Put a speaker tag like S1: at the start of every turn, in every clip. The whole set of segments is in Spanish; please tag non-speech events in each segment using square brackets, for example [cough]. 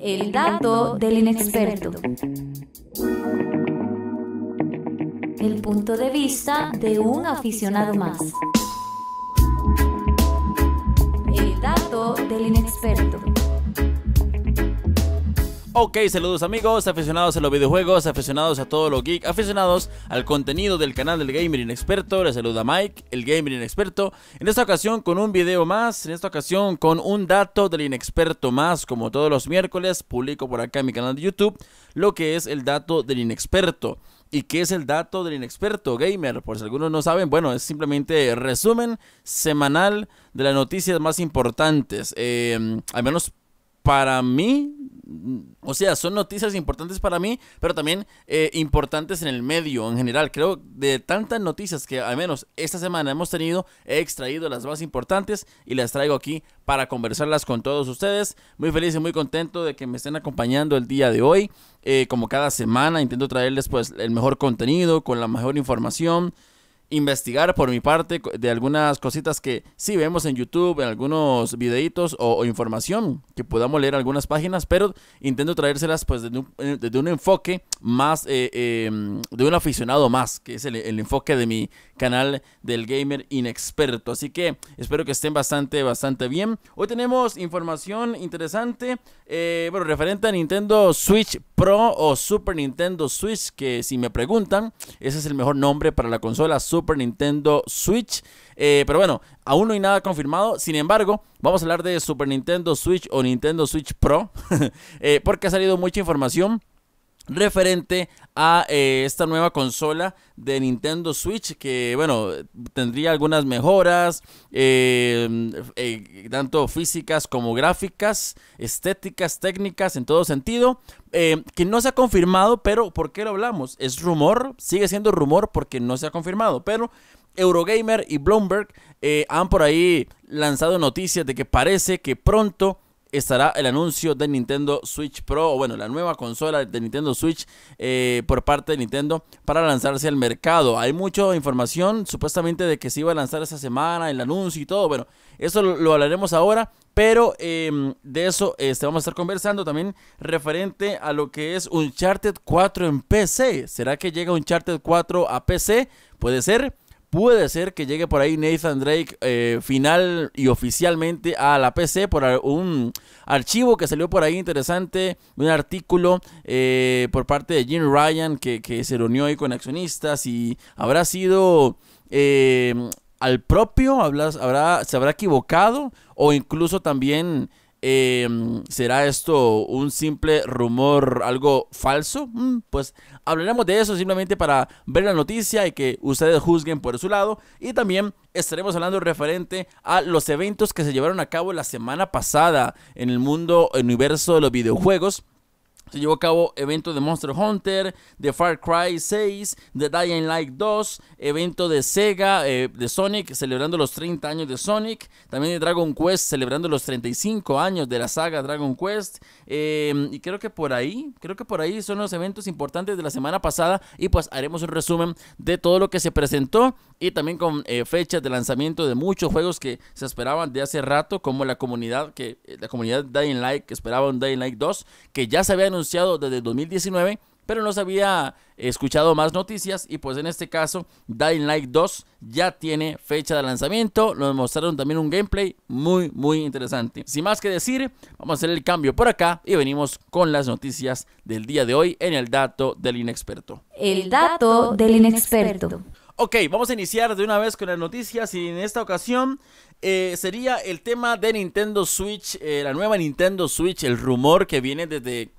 S1: El dato del inexperto. El punto de vista de un aficionado más. El dato del inexperto.
S2: Ok, saludos amigos, aficionados a los videojuegos, aficionados a todo lo geek, aficionados al contenido del canal del Gamer Inexperto. Les saluda Mike, el Gamer Inexperto. En esta ocasión con un video más, en esta ocasión con un dato del Inexperto más. Como todos los miércoles, publico por acá en mi canal de YouTube lo que es el dato del Inexperto. ¿Y qué es el dato del inexperto gamer? Por si algunos no saben, bueno, es simplemente resumen semanal de las noticias más importantes. Em, al menos para mí, o sea, son noticias importantes para mí, pero también eh, importantes en el medio en general. Creo de tantas noticias que al menos esta semana hemos tenido, he extraído las más importantes y las traigo aquí para conversarlas con todos ustedes. Muy feliz y muy contento de que me estén acompañando el día de hoy. Eh, como cada semana, intento traerles pues el mejor contenido, con la mejor información investigar por mi parte de algunas cositas que sí vemos en YouTube, en algunos videitos o, información que podamos leer algunas páginas, pero intento traérselas pues desde un, eh, un enfoque más, eh, em, de un aficionado más, que es el enfoque de mi canal del gamer inexperto. Así que espero que estén bastante, bastante bien. Hoy tenemos información interesante, eh, bueno, referente a Nintendo Switch Pro o Super Nintendo Switch, que si me preguntan, ese es el mejor nombre para la consola Super Nintendo Switch. Eh, pero bueno, aún no hay nada confirmado. Sin embargo, vamos a hablar de Super Nintendo Switch o Nintendo Switch Pro, [laughs] eh, porque ha salido mucha información referente a eh, esta nueva consola de Nintendo Switch que bueno tendría algunas mejoras eh, eh, tanto físicas como gráficas estéticas técnicas en todo sentido que no se ha confirmado pero por qué lo hablamos es rumor sigue siendo rumor porque no se ha confirmado pero Eurogamer y Bloomberg han por ahí lanzado noticias de que parece que pronto estará el anuncio de Nintendo Switch Pro, o bueno, la nueva consola de Nintendo Switch eh, por parte de Nintendo para lanzarse al mercado. Hay mucha información supuestamente de que se iba a lanzar esta semana, el anuncio y todo. Bueno, eso lo, hablaremos ahora. Pero em, de eso este, vamos a estar conversando también referente a lo que es Uncharted 4 en PC. ¿Será que llega Uncharted 4 a PC? Puede ser. Puede ser que llegue por ahí Nathan Drake eh, final y oficialmente a la PC por un archivo que salió por ahí interesante, un artículo eh, por parte de Jim Ryan que, se reunió ahí con accionistas y habrá sido eh, al propio, habrá, habrá, se habrá equivocado o incluso también eh, ¿Será esto un simple rumor, algo falso? Mm, pues hablaremos de eso simplemente para ver la noticia y que ustedes juzguen por su lado. Y también estaremos hablando referente a los eventos que se llevaron a cabo la semana pasada en el mundo, el universo de los videojuegos se llevó a cabo evento de Monster Hunter, de Far Cry 6, de Dying Light 2, evento de Sega, eh, de Sonic, celebrando los 30 años de Sonic, también de Dragon Quest, celebrando los 35 años de la saga Dragon Quest. Em, y creo que por ahí, creo que por ahí son los eventos importantes de la semana pasada y pues haremos un resumen de todo lo que se presentó y también con eh, fechas de lanzamiento de muchos juegos que se esperaban de hace rato, como la comunidad que eh, la comunidad Dying Light que esperaba un Dying Light 2 que ya se había anunciado desde 2019, pero no se había eh, escuchado más noticias y pues en este caso Dying Light 2 ya tiene fecha de lanzamiento, nos mostraron también un gameplay muy muy interesante. Sin más que decir, vamos a hacer el cambio por acá y venimos con las noticias del día de hoy en el dato del inexperto.
S1: El dato del inexperto. Ok,
S2: vamos a iniciar de una vez con las noticias y en esta ocasión eh, sería el tema de Nintendo Switch, eh, la nueva Nintendo Switch, el rumor que viene desde...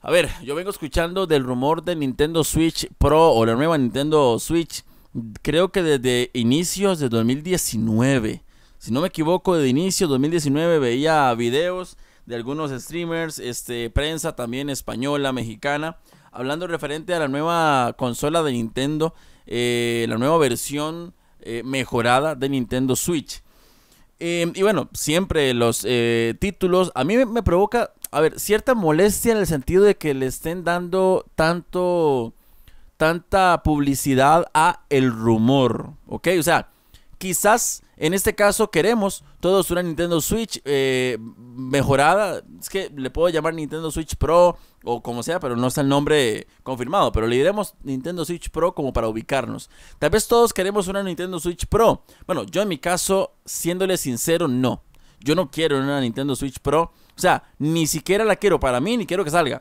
S2: A ver, yo vengo escuchando del rumor de Nintendo Switch Pro o la nueva Nintendo Switch, creo que desde inicios de 2019. Si no me equivoco, de inicio 2019 veía videos de algunos streamers, este, prensa también española, mexicana, hablando referente a la nueva consola de Nintendo eh, la nueva versión eh, mejorada de Nintendo Switch. Em, y bueno, siempre los eh, títulos, a mí me provoca, a ver, cierta molestia en el sentido de que le estén dando tanto, tanta publicidad a el rumor, ¿ok? O sea, quizás en este caso queremos todos una Nintendo Switch eh, mejorada. Es que le puedo llamar Nintendo Switch Pro o como sea, pero no está el nombre confirmado. Pero le diremos Nintendo Switch Pro como para ubicarnos. Tal vez todos queremos una Nintendo Switch Pro. Bueno, yo en mi caso, siéndole sincero, no. Yo no quiero una Nintendo Switch Pro. O sea, ni siquiera la quiero para mí, ni quiero que salga.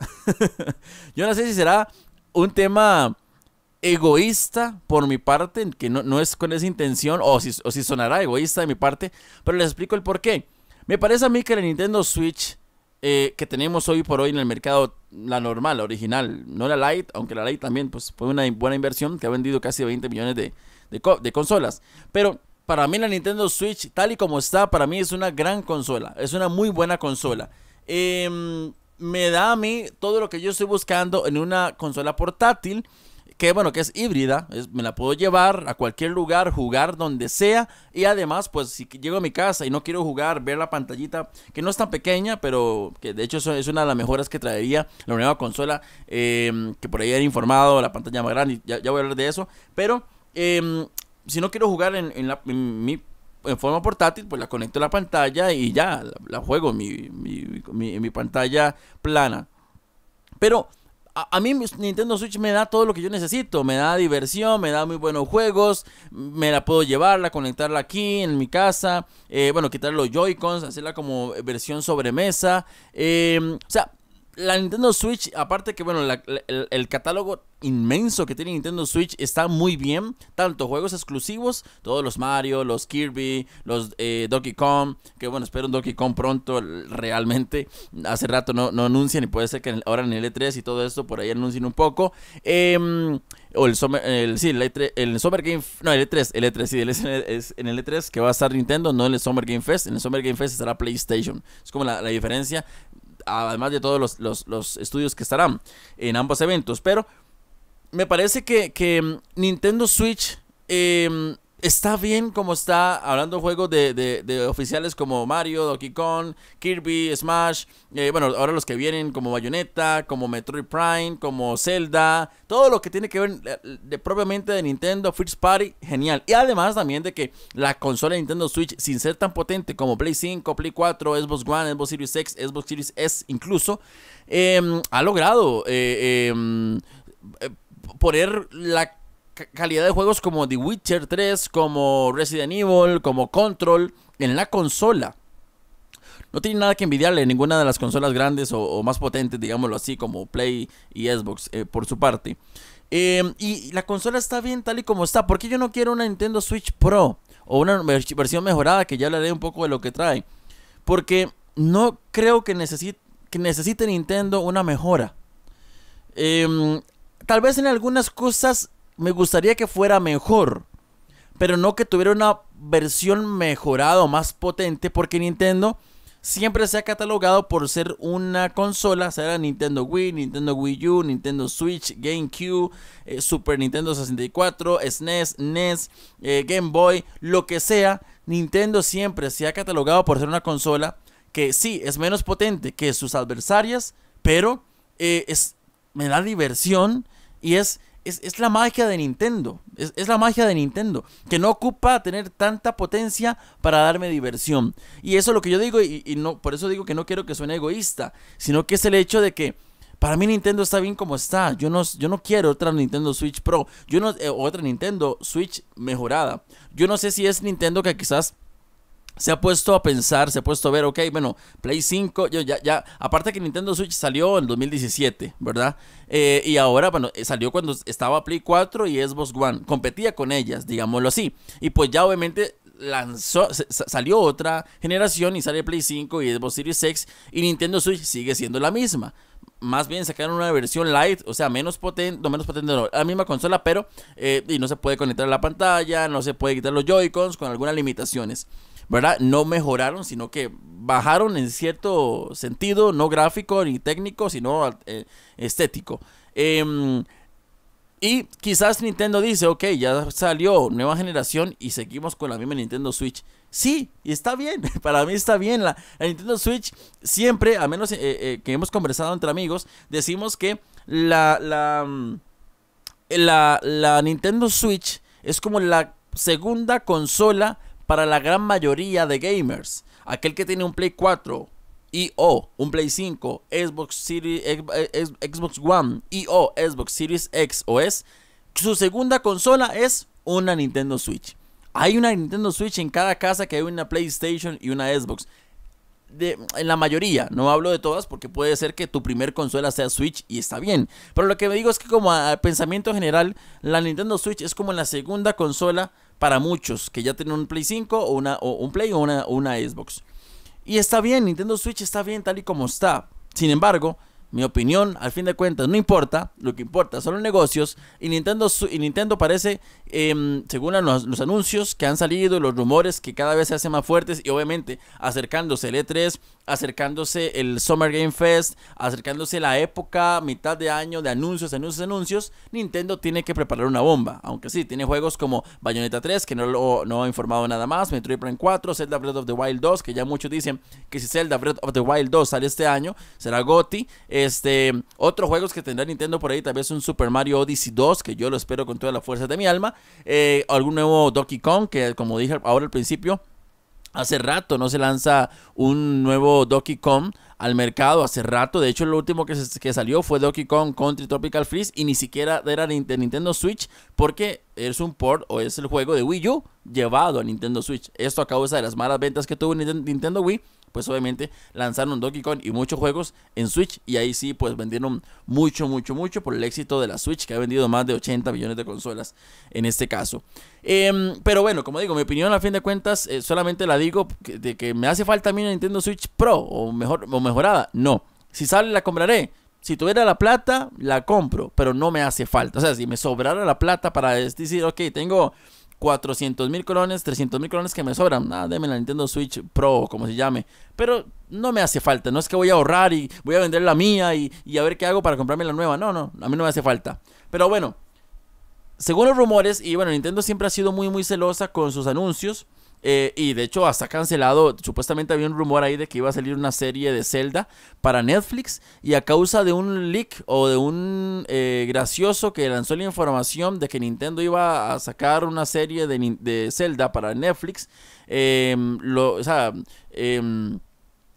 S2: [laughs] yo no sé si será un tema egoísta por mi parte, que no, es con esa intención, o si, o si sonará egoísta de mi parte, pero les explico el por qué. Me parece a mí que la Nintendo Switch eh, que tenemos hoy por hoy en el mercado, la normal, la original, no la Lite, aunque la Lite también pues, fue una buena inversión que ha vendido casi 20 millones de, consolas. Pero para mí la Nintendo Switch, tal y como está, para mí es una gran consola, es una muy buena consola. Em, me da a mí todo lo que yo estoy buscando en una consola portátil que bueno, que es híbrida, me la puedo llevar a cualquier lugar, jugar donde sea y además pues si llego a mi casa y no quiero jugar, ver la pantallita que no es tan pequeña, pero que de hecho es una de las mejoras que traería la nueva consola, em, que por ahí era informado, la pantalla más grande, ya, voy a hablar de eso, pero em, si no quiero jugar en, la, mi forma portátil, pues la conecto a la pantalla y ya, la, juego mi, mi, mi pantalla plana. Pero a, mí Nintendo Switch me da todo lo que yo necesito. Me da diversión, me da muy buenos juegos. Me la puedo llevarla, conectarla aquí en mi casa. Eh, bueno, quitar los Joy-Cons, hacerla como versión sobremesa. Eh, o sea, la Nintendo Switch, aparte que, bueno, el, catálogo inmenso que tiene Nintendo Switch está muy bien. Tanto juegos exclusivos, todos los Mario, los Kirby, los eh, Donkey Kong. Que bueno, espero un Donkey Kong pronto, realmente. Hace rato no, anuncian y puede ser que ahora en el E3 y todo esto por ahí anuncien un poco. Em, o el Summer, el, sí, E3, e el Summer Game, no, el E3, el E3, sí, el e en el E3 e que va a estar Nintendo, no en el Summer Game Fest. En el Summer Game Fest estará PlayStation. Es como la, la diferencia además de todos los, los, estudios que estarán en ambos eventos. Pero me parece que, que Nintendo Switch eh, está bien como está, hablando juegos de, oficiales como Mario, Donkey Kong, Kirby, Smash, eh, bueno, ahora los que vienen como Bayonetta, como Metroid Prime, como Zelda, todo lo que tiene que ver eh, de, propiamente de Nintendo First Party, genial. Y además también de que la consola Nintendo Switch, sin ser tan potente como Play 5, Play 4, Xbox One, Xbox Series X, Xbox Series S incluso, em, ha logrado eh, em, poner la calidad de juegos como The Witcher 3, como Resident Evil, como Control en la consola. No tiene nada que envidiarle ninguna de las consolas grandes o, más potentes, digámoslo así, como Play y Xbox eh, por su parte. Em, y la consola está bien tal y como está. ¿Por qué yo no quiero una Nintendo Switch Pro? O una versión mejorada, que ya le hablaré un poco de lo que trae. Porque no creo que necesite, que necesite Nintendo una mejora. Em, tal vez en algunas cosas me gustaría que fuera mejor, pero no que tuviera una versión mejorada o más potente, porque Nintendo siempre se ha catalogado por ser una consola, Será Nintendo Wii, Nintendo Wii U, Nintendo Switch, GameCube, eh, Super Nintendo 64, SNES, NES, Game Boy, lo que sea, Nintendo siempre se ha catalogado por ser una consola que sí, es menos potente que sus adversarias, pero eh, es, me da diversión y es es, la magia de Nintendo. Es, la magia de Nintendo. Que no ocupa tener tanta potencia para darme diversión. Y eso es lo que yo digo. Y, no, por eso digo que no quiero que suene egoísta. Sino que es el hecho de que. Para mí Nintendo está bien como está. Yo no, yo no quiero otra Nintendo Switch Pro. Yo no, eh, otra Nintendo Switch mejorada. Yo no sé si es Nintendo que quizás se ha puesto a pensar, se ha puesto a ver, ok, bueno, Play 5, yo ya, ya, aparte que Nintendo Switch salió en 2017, ¿verdad? Eh, y ahora, bueno, eh, salió cuando estaba Play 4 y Xbox One, competía con ellas, digámoslo así. Y pues ya obviamente lanzó, salió otra generación y sale Play 5 y Xbox Series X y Nintendo Switch sigue siendo la misma. Más bien sacaron una versión light, o sea, menos potente, no menos potente, la misma consola, pero eh, y no se puede conectar a la pantalla, no se puede quitar los Joy-Cons con algunas limitaciones. ¿verdad? No mejoraron, sino que bajaron en cierto sentido, no gráfico ni técnico, sino eh, estético. Em, y quizás Nintendo dice, ok, ya salió nueva generación y seguimos con la misma Nintendo Switch. Sí, y está bien, [laughs] para mí está bien. La, Nintendo Switch siempre, a menos eh, eh, que hemos conversado entre amigos, decimos que la, la, la Nintendo Switch es como la segunda consola para la gran mayoría de gamers. Aquel que tiene un Play 4 y o un Play 5, Xbox Series eh, Xbox One y o Xbox Series X o S, su segunda consola es una Nintendo Switch. Hay una Nintendo Switch en cada casa que hay una PlayStation y una Xbox. De, en la mayoría, no hablo de todas porque puede ser que tu primer consola sea Switch y está bien. Pero lo que me digo es que como pensamiento general, la Nintendo Switch es como la segunda consola para muchos que ya tienen un Play 5 o, una, o un Play o una, Xbox. Y está bien, Nintendo Switch está bien tal y como está. Sin embargo, mi opinión, al fin de cuentas, no importa. Lo que importa son los negocios. Y Nintendo, y Nintendo parece, em, según los, los, anuncios que han salido, los rumores que cada vez se hacen más fuertes y obviamente acercándose el E3, acercándose el Summer Game Fest, acercándose la época, mitad de año de anuncios, anuncios, anuncios, Nintendo tiene que preparar una bomba. Aunque sí, tiene juegos como Bayonetta 3, que no, lo, no ha informado nada más, Metroid Prime 4, Zelda Breath of the Wild 2, que ya muchos dicen que si Zelda Breath of the Wild 2 sale este año, será Gotti. Este, otros juegos que tendrá Nintendo por ahí, tal vez un Super Mario Odyssey 2, que yo lo espero con toda la fuerza de mi alma, eh, algún nuevo Donkey Kong, que como dije ahora al principio, Hace rato no se lanza un nuevo Donkey Kong al mercado, hace rato. De hecho, el último que, que, salió fue Donkey Kong Country Tropical Freeze y ni siquiera era de Nintendo Switch porque es un port o es el juego de Wii U llevado a Nintendo Switch. Esto a causa de las malas ventas que tuvo Nintendo Wii pues obviamente lanzaron Donkey Kong y muchos juegos en Switch y ahí sí pues vendieron mucho, mucho, mucho por el éxito de la Switch que ha vendido más de 80 millones de consolas en este caso. Em, pero bueno, como digo, mi opinión a fin de cuentas eh, solamente la digo de que me hace falta a mí una Nintendo Switch Pro o, mejor, o mejorada. No, si sale la compraré. Si tuviera la plata, la compro, pero no me hace falta. O sea, si me sobrara la plata para decir, ok, tengo 400 mil colones, 300 mil colones que me sobran. Nada, ah, deme la Nintendo Switch Pro, como se llame. Pero no me hace falta. No es que voy a ahorrar y voy a vender la mía y, y a ver qué hago para comprarme la nueva. No, no, a mí no me hace falta. Pero bueno, según los rumores, y bueno, Nintendo siempre ha sido muy, muy celosa con sus anuncios. Eh, y de hecho, hasta cancelado. Supuestamente había un rumor ahí de que iba a salir una serie de Zelda para Netflix. Y a causa de un leak o de un eh, gracioso que lanzó la información de que Nintendo iba a sacar una serie de, de Zelda para Netflix. Em, lo, o sea, em,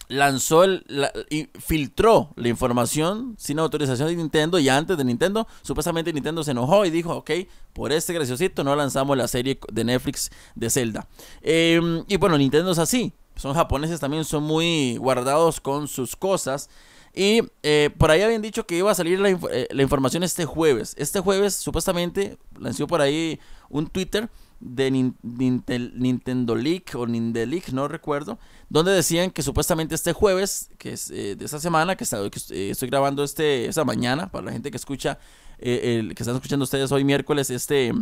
S2: lanzó el, y filtró la información sin autorización de Nintendo y antes de Nintendo, supuestamente Nintendo se enojó y dijo, ok, por este graciosito no lanzamos la serie de Netflix de Zelda. Em, y bueno, Nintendo es así, son japoneses también, son muy guardados con sus cosas. Y eh, por ahí habían dicho que iba a salir la, eh, la información este jueves. Este jueves supuestamente lanzó por ahí un Twitter de Nintendo League o Nindelic, no recuerdo, donde decían que supuestamente este jueves, que es eh, de esta semana, que, eh, estoy grabando este, esta mañana, para la gente que escucha, eh, el, que están escuchando ustedes hoy miércoles, este,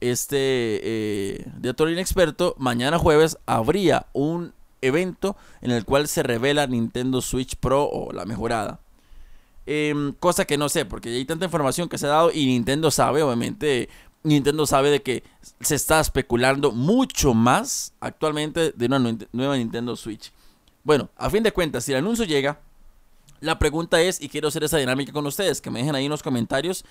S2: este de otro Inexperto, mañana jueves habría un evento en el cual se revela Nintendo Switch Pro o la mejorada. Em, cosa que no sé, porque hay tanta información que se ha dado y Nintendo sabe, obviamente, Nintendo sabe de que se está especulando mucho más actualmente de una nueva Nintendo Switch. Bueno, a fin de cuentas, si el anuncio llega, la pregunta es, y quiero hacer esa dinámica con ustedes, que me dejen ahí en los comentarios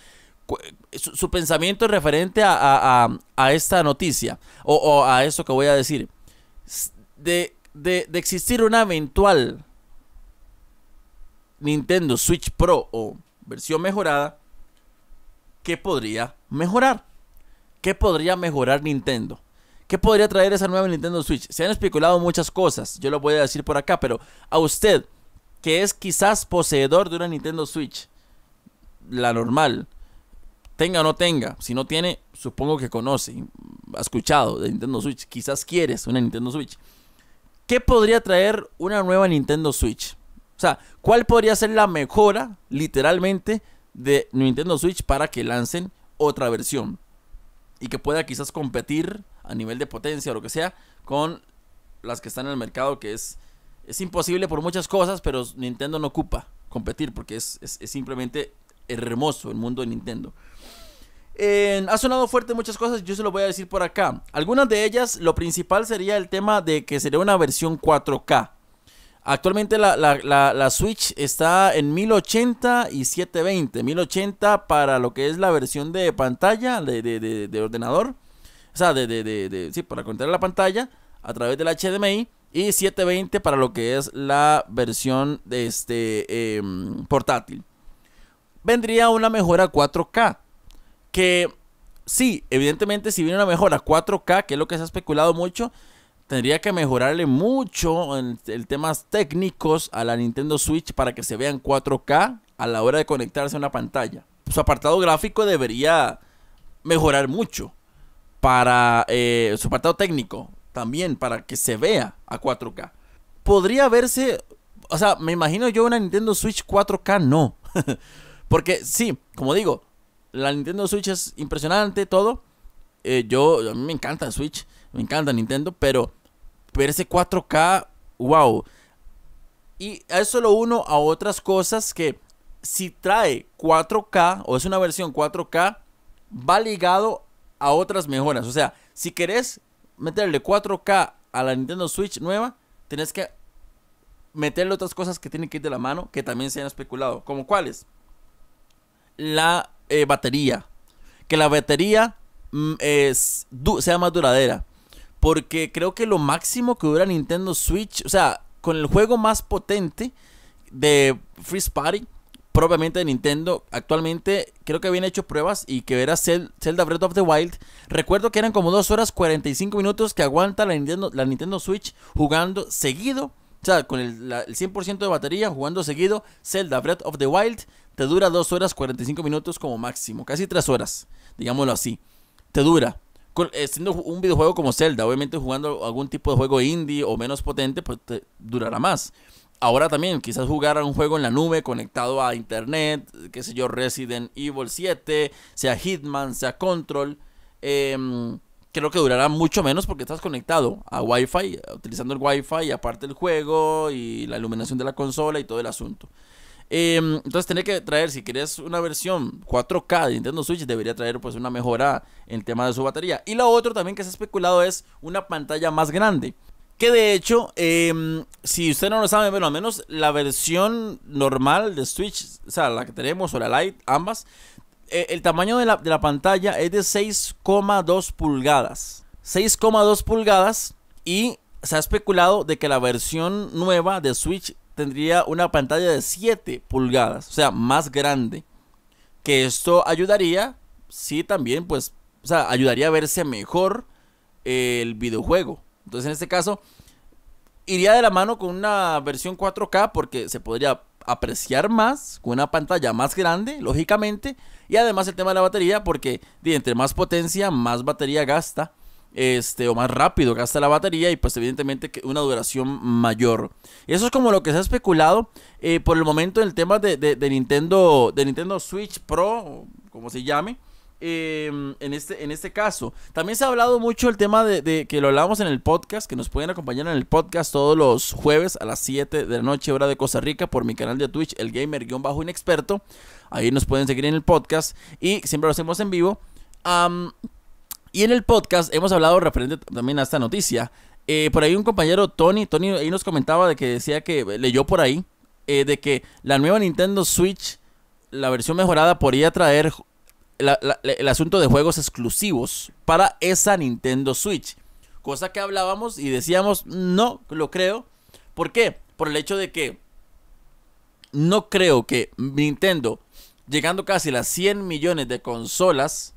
S2: su, pensamiento referente a, a, esta noticia o, a esto que voy a decir. De, de existir una eventual Nintendo Switch Pro o versión mejorada, que podría mejorar. ¿Qué podría mejorar Nintendo? ¿Qué podría traer esa nueva Nintendo Switch? Se han especulado muchas cosas, yo lo voy a decir por acá, pero a usted, que es quizás poseedor de una Nintendo Switch, la normal, tenga o no tenga, si no tiene, supongo que conoce, ha escuchado de Nintendo Switch, quizás quieres una Nintendo Switch. ¿Qué podría traer una nueva Nintendo Switch? O sea, ¿cuál podría ser la mejora, literalmente, de Nintendo Switch para que lancen otra versión? y que pueda quizás competir a nivel de potencia o lo que sea con las que están en el mercado, que es, es imposible por muchas cosas, pero Nintendo no ocupa competir porque es, simplemente hermoso el mundo de Nintendo. ha sonado fuerte muchas cosas, yo se lo voy a decir por acá. Algunas de ellas, lo principal sería el tema de que sería una versión 4K. Actualmente la, Switch está en 1080 y 720. 1080 para lo que es la versión de pantalla de, de, de, ordenador. O sea, de, sí, para contar la pantalla a través del HDMI. Y 720 para lo que es la versión de este em, portátil. Vendría una mejora 4K. Que sí, evidentemente si viene una mejora 4K, que es lo que se ha especulado mucho, tendría que mejorarle mucho en, temas técnicos a la Nintendo Switch para que se vean 4K a la hora de conectarse a una pantalla. Su apartado gráfico debería mejorar mucho para eh, su apartado técnico también para que se vea a 4K. Podría verse, o sea, me imagino yo una Nintendo Switch 4K no, [laughs] porque sí, como digo, la Nintendo Switch es impresionante todo. Eh, yo a mí me encanta Switch, me encanta Nintendo, pero ese 4K, wow. Y eso lo uno a otras cosas que si trae 4K o es una versión 4K, va ligado a otras mejoras. O sea, si querés meterle 4K a la Nintendo Switch nueva, tenés que meterle otras cosas que tienen que ir de la mano que también se han especulado. ¿Como cuáles? La eh, batería. Que la batería mm, es, sea más duradera. Porque creo que lo máximo que dura Nintendo Switch, o sea, con el juego más potente de Freeze Party, propiamente de Nintendo, actualmente creo que habían hecho pruebas y que era Zelda Breath of the Wild. Recuerdo que eran como 2 horas 45 minutos que aguanta la Nintendo, la Nintendo Switch jugando seguido. O sea, con el, el 100% de batería jugando seguido, Zelda Breath of the Wild te dura 2 horas 45 minutos como máximo, casi 3 horas, digámoslo así. Te dura. Eh, siendo un videojuego como Zelda, obviamente jugando algún tipo de juego indie o menos potente, pues durará más. Ahora también, quizás jugar a un juego en la nube conectado a internet, qué sé yo, Resident Evil 7, sea Hitman, sea Control, em, creo que durará mucho menos porque estás conectado a Wi-Fi, utilizando el Wi-Fi y aparte el juego y la iluminación de la consola y todo el asunto. Em, entonces tiene que traer, si quieres una versión 4K de Nintendo Switch, debería traer pues una mejora en tema de su batería. Y lo otro también que se ha especulado es una pantalla más grande. Que de hecho, em, si usted no lo sabe, bueno, al menos la versión normal de Switch, o sea, la que tenemos o la Lite, ambas, eh, el tamaño de la, de la pantalla es de 6,2 pulgadas. 6,2 pulgadas y se ha especulado de que la versión nueva de Switch tendría una pantalla de 7 pulgadas, o sea, más grande. Que esto ayudaría, sí, también, pues, o sea, ayudaría a verse mejor eh, el videojuego. Entonces, en este caso, iría de la mano con una versión 4K porque se podría apreciar más con una pantalla más grande, lógicamente. Y además el tema de la batería porque, entre más potencia, más batería gasta este, o más rápido gasta la batería y pues evidentemente una duración mayor. Eso es como lo que se ha especulado eh, por el momento en el tema de, Nintendo, de Nintendo Switch Pro, como se llame. Em, en, este, en este caso. También se ha hablado mucho el tema de, que lo hablamos en el podcast, que nos pueden acompañar en el podcast todos los jueves a las 7 de la noche, hora de Costa Rica, por mi canal de Twitch, el gamer-inexperto. bajo Ahí nos pueden seguir en el podcast y siempre lo hacemos en vivo. Y en el podcast hemos hablado referente también a esta noticia. Eh, por ahí un compañero, Tony, Tony ahí nos comentaba de que decía que eh, leyó por ahí eh, de que la nueva Nintendo Switch, la versión mejorada, podría traer el asunto de juegos exclusivos para esa Nintendo Switch. Cosa que hablábamos y decíamos, no lo creo. ¿Por qué? Por el hecho de que no creo que Nintendo, llegando casi a las 100 millones de consolas,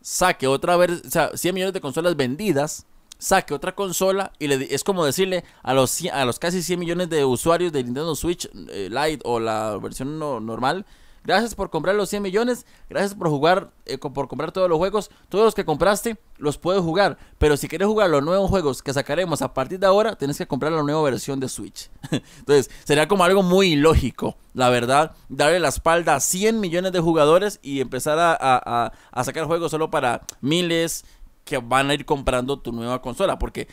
S2: saque otra vez, o sea, 100 millones de consolas vendidas, saque otra consola y le, es como decirle a los, a los casi 100 millones de usuarios de Nintendo Switch eh, Lite o la versión normal, Gracias por comprar los 100 millones. Gracias por jugar, eh, por comprar todos los juegos. Todos los que compraste los puedes jugar. Pero si quieres jugar los nuevos juegos que sacaremos a partir de ahora, tienes que comprar la nueva versión de Switch. [laughs] Entonces, sería como algo muy ilógico, la verdad, darle la espalda a 100 millones de jugadores y empezar a, a sacar juegos solo para miles que van a ir comprando tu nueva consola. Porque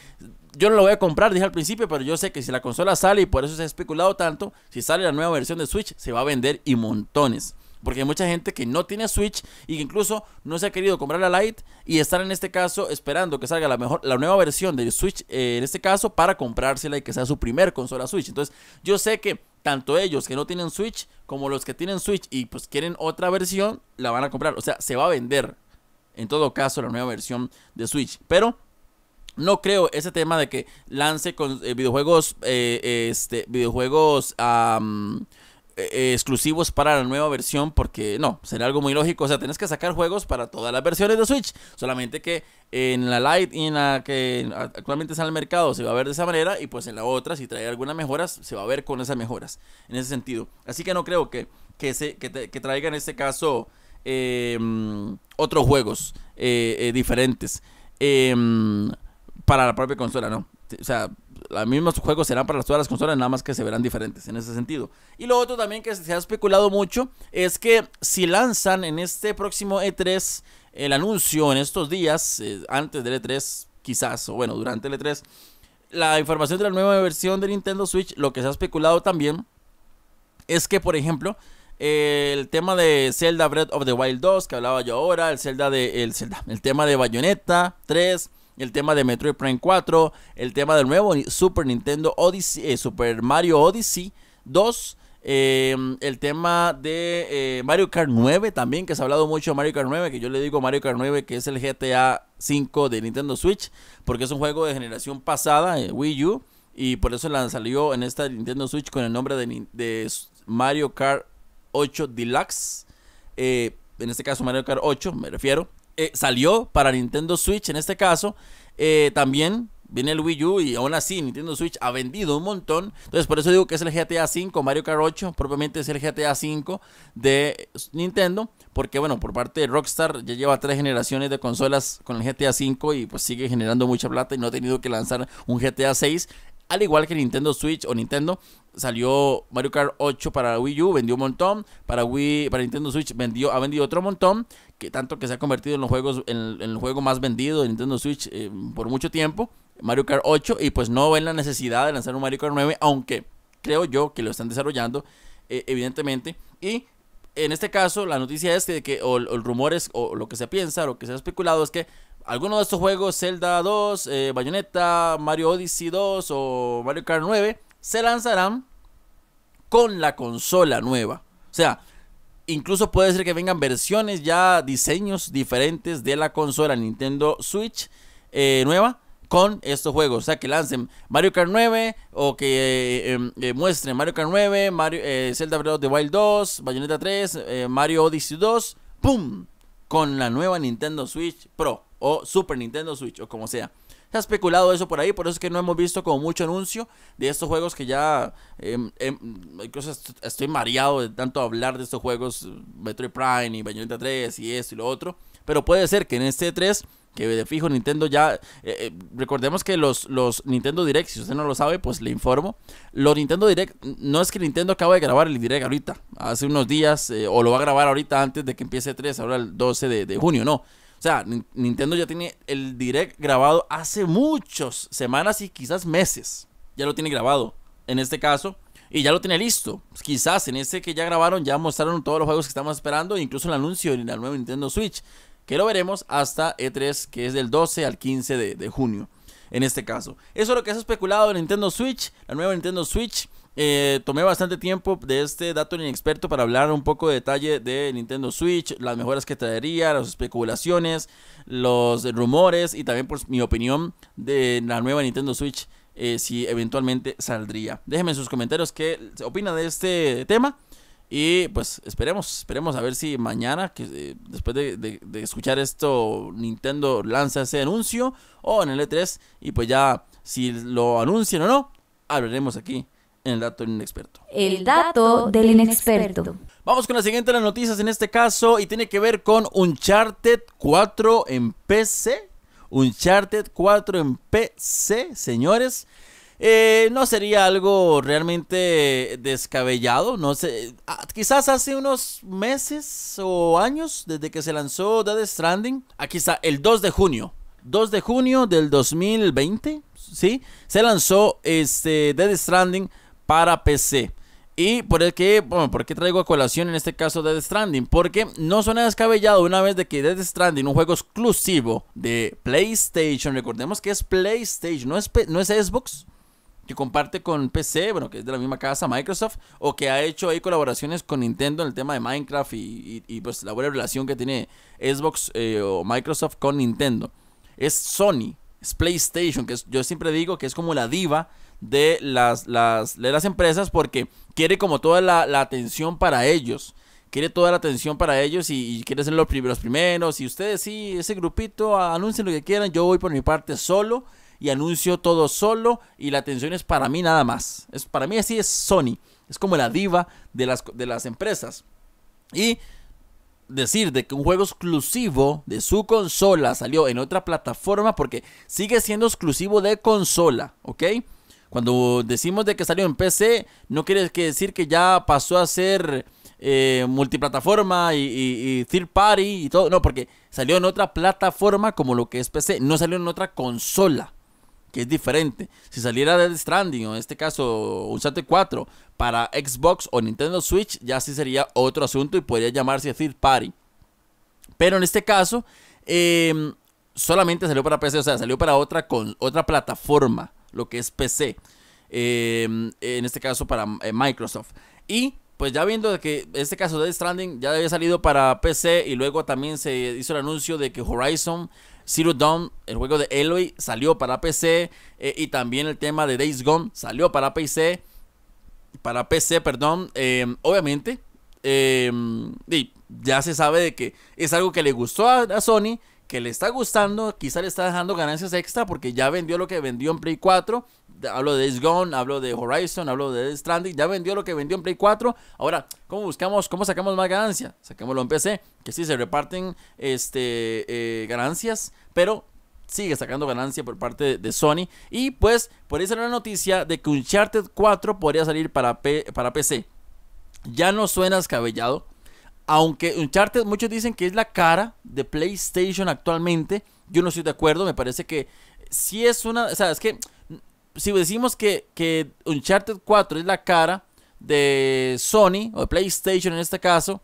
S2: yo no lo voy a comprar, dije al principio, pero yo sé que si la consola sale, y por eso se ha especulado tanto, si sale la nueva versión de Switch, se va a vender y montones. Porque hay mucha gente que no tiene Switch y que incluso no se ha querido comprar la Lite y estar en este caso esperando que salga la mejor, la nueva versión de Switch, eh, en este caso, para comprársela y que sea su primer consola Switch. Entonces, yo sé que tanto ellos que no tienen Switch como los que tienen Switch y pues quieren otra versión, la van a comprar. O sea, se va a vender. En todo caso, la nueva versión de Switch. Pero no creo ese tema de que lance con eh, videojuegos eh, este videojuegos eh, exclusivos para la nueva versión porque no sería algo muy lógico o sea tienes que sacar juegos para todas las versiones de Switch solamente que en la Lite y en la que actualmente está en el mercado se va a ver de esa manera y pues en la otra si trae algunas mejoras se va a ver con esas mejoras en ese sentido así que no creo que que se traiga en este caso em, otros juegos diferentes em, para la propia consola, ¿no? O sea, los mismos juegos serán para todas las consolas, nada más que se verán diferentes en ese sentido. Y lo otro también que se ha especulado mucho es que si lanzan en este próximo E3 el anuncio en estos días, eh, antes del E3 quizás, o bueno, durante el E3, la información de la nueva versión de Nintendo Switch, lo que se ha especulado también es que, por ejemplo, el tema de Zelda Breath of the Wild 2, que hablaba yo ahora, el Zelda de el el tema de Bayonetta 3, el tema de Metroid Prime 4, el tema del nuevo Super Nintendo Odyssey, eh, Super Mario Odyssey 2, em, el tema de eh, Mario Kart 9 también, que se ha hablado mucho de Mario Kart 9, que yo le digo Mario Kart 9, que es el GTA 5 de Nintendo Switch, porque es un juego de generación pasada, eh, Wii U, y por eso la salió en esta Nintendo Switch con el nombre de, de Mario Kart 8 Deluxe. en este caso Mario Kart 8, me refiero. Eh, salió para Nintendo Switch en este caso. Eh, también viene el Wii U y aún así Nintendo Switch ha vendido un montón. Entonces por eso digo que es el GTA V, Mario Kart 8, propiamente es el GTA 5 de Nintendo. Porque bueno, por parte de Rockstar ya lleva tres generaciones de consolas con el GTA 5 y pues sigue generando mucha plata y no ha tenido que lanzar un GTA 6 al igual que Nintendo Switch o Nintendo, salió Mario Kart 8 para Wii U, vendió un montón, para Wii, para Nintendo Switch vendió, ha vendido otro montón, que tanto que se ha convertido en los juegos, en, el juego más vendido de Nintendo Switch eh, por mucho tiempo, Mario Kart 8, y pues no ven la necesidad de lanzar un Mario Kart 9, aunque creo yo que lo están desarrollando, eh, evidentemente, y en este caso la noticia es que, que o, el rumor es, o lo que se piensa, lo que se ha especulado es que alguno de estos juegos, Zelda 2, eh, Bayonetta, Mario Odyssey 2 o Mario Kart 9, se lanzarán con la consola nueva. O sea, incluso puede ser que vengan versiones ya, diseños diferentes de la consola Nintendo Switch eh, nueva con estos juegos. O sea, que lancen Mario Kart 9 o que eh, em, eh, muestren Mario Kart 9, Mario, Zelda Breath of the Wild 2, Bayonetta 3, Mario Odyssey 2, ¡pum! Con la nueva Nintendo Switch Pro o Super Nintendo Switch o como sea. Se ha especulado eso por ahí, por eso es que no hemos visto como mucho anuncio de estos juegos que ya... Eh, estoy mareado de tanto hablar de estos juegos, Metroid Prime y Bayonetta 3 y esto y lo otro. Pero puede ser que en este 3 que de fijo Nintendo ya, eh, eh, recordemos que los, los Nintendo Direct, si usted no lo sabe, pues le informo, los Nintendo Direct, no es que Nintendo acaba de grabar el Direct ahorita, hace unos días, eh, o lo va a grabar ahorita antes de que empiece 3, ahora el 12 de, de junio, no, o sea, Nintendo ya tiene el direct grabado hace muchas semanas y quizás meses. Ya lo tiene grabado. En este caso, y ya lo tiene listo. Pues quizás en este que ya grabaron ya mostraron todos los juegos que estamos esperando, e incluso el anuncio de la nueva Nintendo Switch, que lo veremos hasta E3, que es del 12 al 15 de, de junio. En este caso, eso es lo que se ha especulado de Nintendo Switch, la nueva Nintendo Switch. Eh, tomé bastante tiempo de este dato inexperto para hablar un poco de detalle de Nintendo Switch, las mejoras que traería, las especulaciones, los rumores y también pues mi opinión de la nueva Nintendo Switch eh, si eventualmente saldría. Déjenme en sus comentarios qué opina de este tema. Y pues esperemos, esperemos a ver si mañana, que, eh, después de, escuchar esto, Nintendo lanza ese anuncio o en el E3. Y pues ya, si lo anuncian o no, hablaremos aquí el dato del inexperto.
S1: El dato del inexperto.
S2: Vamos con la siguiente de las noticias en este caso y tiene que ver con Uncharted 4 en PC. Uncharted 4 en PC, señores. Eh, no sería algo realmente descabellado, no sé, ah, quizás hace unos meses o años desde que se lanzó Dead Stranding, aquí está, el 2 de junio, 2 de junio del 2020, ¿sí? Se lanzó este Dead Stranding para PC. ¿Y por el bueno, qué traigo a colación en este caso Dead Stranding? Porque no suena descabellado una vez de que Dead Stranding, un juego exclusivo de PlayStation, recordemos que es PlayStation, no es, no es Xbox, que comparte con PC, bueno, que es de la misma casa, Microsoft, o que ha hecho ahí colaboraciones con Nintendo en el tema de Minecraft y, pues la buena relación que tiene Xbox eh, o Microsoft con Nintendo. Es Sony, es PlayStation, que yo siempre digo que es como la diva de las, de las empresas porque quiere como toda la, atención para ellos quiere toda la atención para ellos y, quiere ser los, primeros Y ustedes sí, ese grupito, anuncien lo que quieran. Yo voy por mi parte solo y anuncio todo solo y la atención es para mí nada más. Es, para mí así es Sony. Es como la diva de las, de las empresas. Y decir de que un juego exclusivo de su consola salió en otra plataforma porque sigue siendo exclusivo de consola, ¿ok? Cuando decimos de que salió en PC, no quiere decir que ya pasó a ser eh, multiplataforma y, third party y todo. No, porque salió en otra plataforma como lo que es PC. No salió en otra consola, que es diferente. Si saliera Dead Stranding, o en este caso un 4, para Xbox o Nintendo Switch, ya sí sería otro asunto y podría llamarse third party. Pero en este caso, em, solamente salió para PC, o sea, salió para otra, otra plataforma lo que es PC. Em, en este caso para eh, Microsoft. Y pues ya viendo de que este caso de Stranding ya había salido para PC y luego también se hizo el anuncio de que Horizon Zero Dawn, el juego de Eloy, salió para PC eh, y también el tema de Days Gone salió para PC, para PC, perdón, em, obviamente. Y em, ya se sabe de que es algo que le gustó a Sony que le está gustando, quizá le está dejando ganancias extra porque ya vendió lo que vendió en Play 4. Hablo de is Gone, hablo de Horizon, hablo de Death Stranding, ya vendió lo que vendió en Play 4. Ahora, ¿cómo buscamos, cómo sacamos más ganancias? Saquémoslo en PC, que sí se reparten este, eh, ganancias, pero sigue sacando ganancia por parte de Sony. Y pues, por ahí la noticia de que Uncharted 4 podría salir para, para PC. Ya no suena escabellado aunque Uncharted muchos dicen que es la cara de PlayStation actualmente, yo no estoy de acuerdo, me parece que Si es una, o sea, es que si decimos que, que Uncharted 4 es la cara de Sony o de PlayStation en este caso,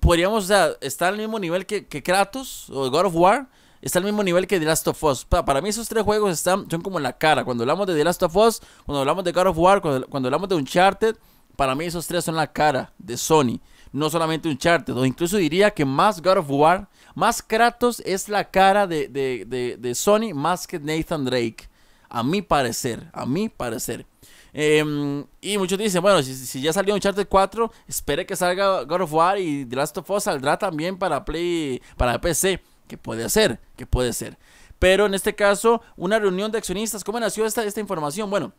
S2: podríamos o sea, estar al mismo nivel que, Kratos o God of War, está al mismo nivel que The Last of Us. Para, mí esos tres juegos están, son como la cara. Cuando hablamos de The Last of Us, cuando hablamos de God of War, cuando, cuando hablamos de Uncharted, para mí esos tres son la cara de Sony no solamente un charter, o incluso diría que más God of War, más Kratos es la cara de, Sony más que Nathan Drake, a mi parecer, a mi parecer. Em, y muchos dicen, bueno, si, ya salió un Uncharted 4, espere que salga God of War y The Last of Us saldrá también para Play, para PC, que puede ser, que puede ser. Pero en este caso, una reunión de accionistas, ¿cómo nació esta, esta información? Bueno,